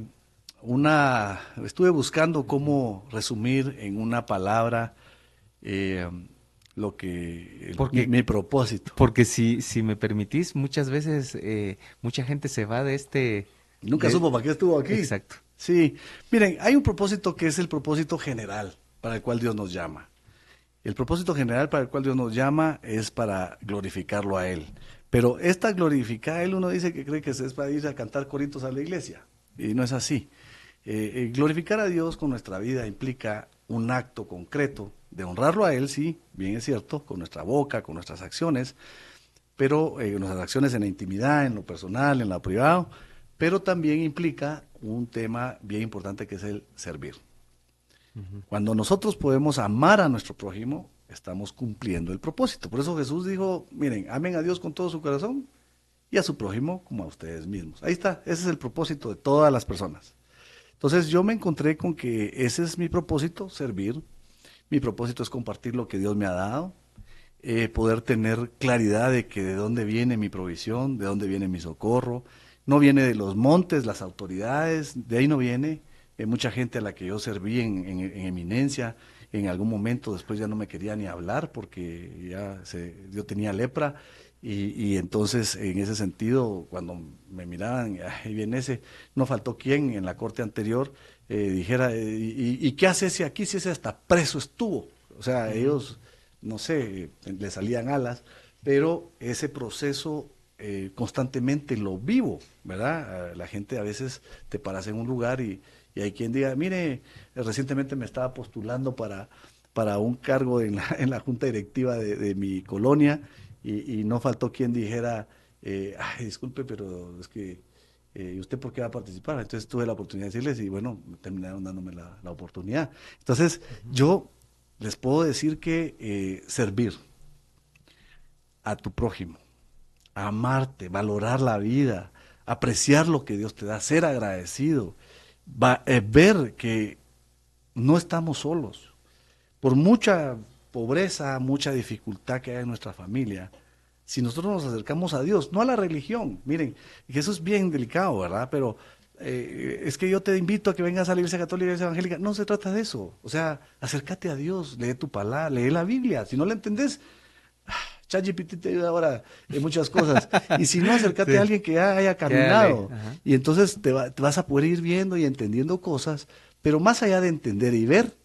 [SPEAKER 2] una, estuve buscando cómo
[SPEAKER 1] resumir en una palabra lo que mi, propósito. Porque si, si me permitís, muchas veces mucha gente se va de este Nunca supo para qué estuvo aquí. Exacto.
[SPEAKER 2] Sí. Miren, hay un propósito que es el propósito general para el cual Dios nos llama. El propósito general para el cual Dios nos llama es para glorificarlo a Él. Pero esta glorificar a Él, uno dice que cree que es para ir a cantar coritos a la iglesia. Y no es así. Eh, eh, glorificar a Dios con nuestra vida implica un acto concreto de honrarlo a Él, sí, bien es cierto, con nuestra boca, con nuestras acciones, pero eh, nuestras acciones en la intimidad, en lo personal, en lo privado, pero también implica un tema bien importante que es el servir. Cuando nosotros podemos amar a nuestro prójimo, estamos cumpliendo el propósito. Por eso Jesús dijo, miren, amen a Dios con todo su corazón y a su prójimo como a ustedes mismos. Ahí está, ese es el propósito de todas las personas. Entonces yo me encontré con que ese es mi propósito, servir. Mi propósito es compartir lo que Dios me ha dado, eh, poder tener claridad de que de dónde viene mi provisión, de dónde viene mi socorro, no viene de los montes, las autoridades, de ahí no viene. Hay eh, mucha gente a la que yo serví en, eminencia, en algún momento después ya no me quería ni hablar porque ya yo tenía lepra y, entonces, en ese sentido, cuando me miraban, ahí viene ese, no faltó quien en la corte anterior eh, dijera, eh, y, y, qué hace ese aquí si ese hasta preso estuvo? O sea, ellos, no sé, le salían alas, pero ese proceso eh, constantemente lo vivo, ¿verdad? Eh, la gente a veces te paras en un lugar y, hay quien diga, mire, recientemente me estaba postulando para, para un cargo en la, junta directiva de, mi colonia y, no faltó quien dijera, eh, ay, disculpe, pero es que, usted por qué va a participar? Entonces tuve la oportunidad de decirles y bueno, terminaron dándome la, oportunidad. Entonces yo les puedo decir que servir a tu prójimo, amarte, valorar la vida, apreciar lo que Dios te da, ser agradecido, eh, ver que no estamos solos. Por mucha pobreza, mucha dificultad que hay en nuestra familia, si nosotros nos acercamos a Dios, no a la religión, miren, Jesús eso es bien delicado, ¿verdad? Pero eh, es que yo te invito a que vengas a la iglesia católica, la iglesia evangélica, no se trata de eso, o sea, acércate a Dios, lee tu palabra, lee la Biblia, si no la entendés, ChatGPT te ayuda ahora en muchas cosas. Y si no, acércate a alguien que ya haya caminado. Y entonces te vas a poder ir viendo y entendiendo cosas, pero más allá de entender y ver,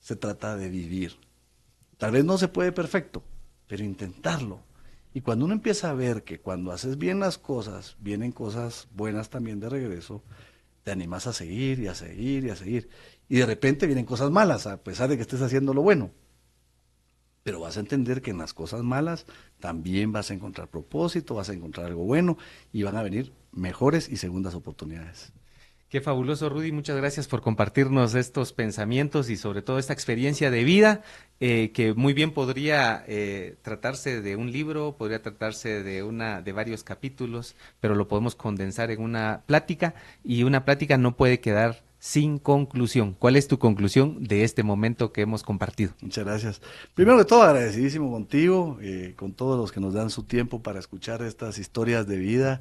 [SPEAKER 2] se trata de vivir. Tal vez no se puede perfecto, pero intentarlo. Y cuando uno empieza a ver que cuando haces bien las cosas, vienen cosas buenas también de regreso, te animas a seguir y a seguir y a seguir. Y de repente vienen cosas malas, a pesar de que estés haciendo lo bueno pero vas a entender que en las cosas malas también vas a encontrar propósito, vas a encontrar algo bueno y van a venir mejores y segundas oportunidades.
[SPEAKER 1] Qué fabuloso, Rudy. Muchas gracias por compartirnos estos pensamientos y sobre todo esta experiencia de vida eh, que muy bien podría eh, tratarse de un libro, podría tratarse de una de varios capítulos, pero lo podemos condensar en una plática y una plática no puede quedar sin conclusión. ¿Cuál es tu conclusión de este momento que hemos compartido? Muchas gracias.
[SPEAKER 2] Primero que todo, agradecidísimo contigo, eh, con todos los que nos dan su tiempo para escuchar estas historias de vida.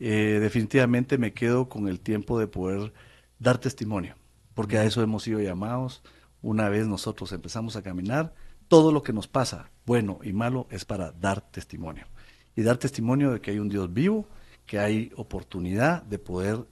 [SPEAKER 2] Eh, definitivamente me quedo con el tiempo de poder dar testimonio, porque a eso hemos sido llamados. Una vez nosotros empezamos a caminar, todo lo que nos pasa, bueno y malo, es para dar testimonio. Y dar testimonio de que hay un Dios vivo, que hay oportunidad de poder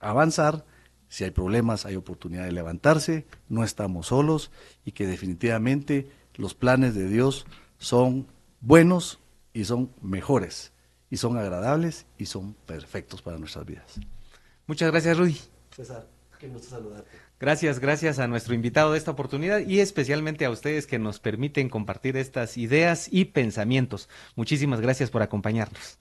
[SPEAKER 2] avanzar, si hay problemas, hay oportunidad de levantarse, no estamos solos y que definitivamente los planes de Dios son buenos y son mejores y son agradables y son perfectos para nuestras
[SPEAKER 1] vidas. Muchas gracias, Rudy. César, qué gusto saludarte. Gracias, gracias a nuestro invitado de esta oportunidad y especialmente a ustedes que nos permiten compartir estas ideas y pensamientos. Muchísimas gracias por acompañarnos.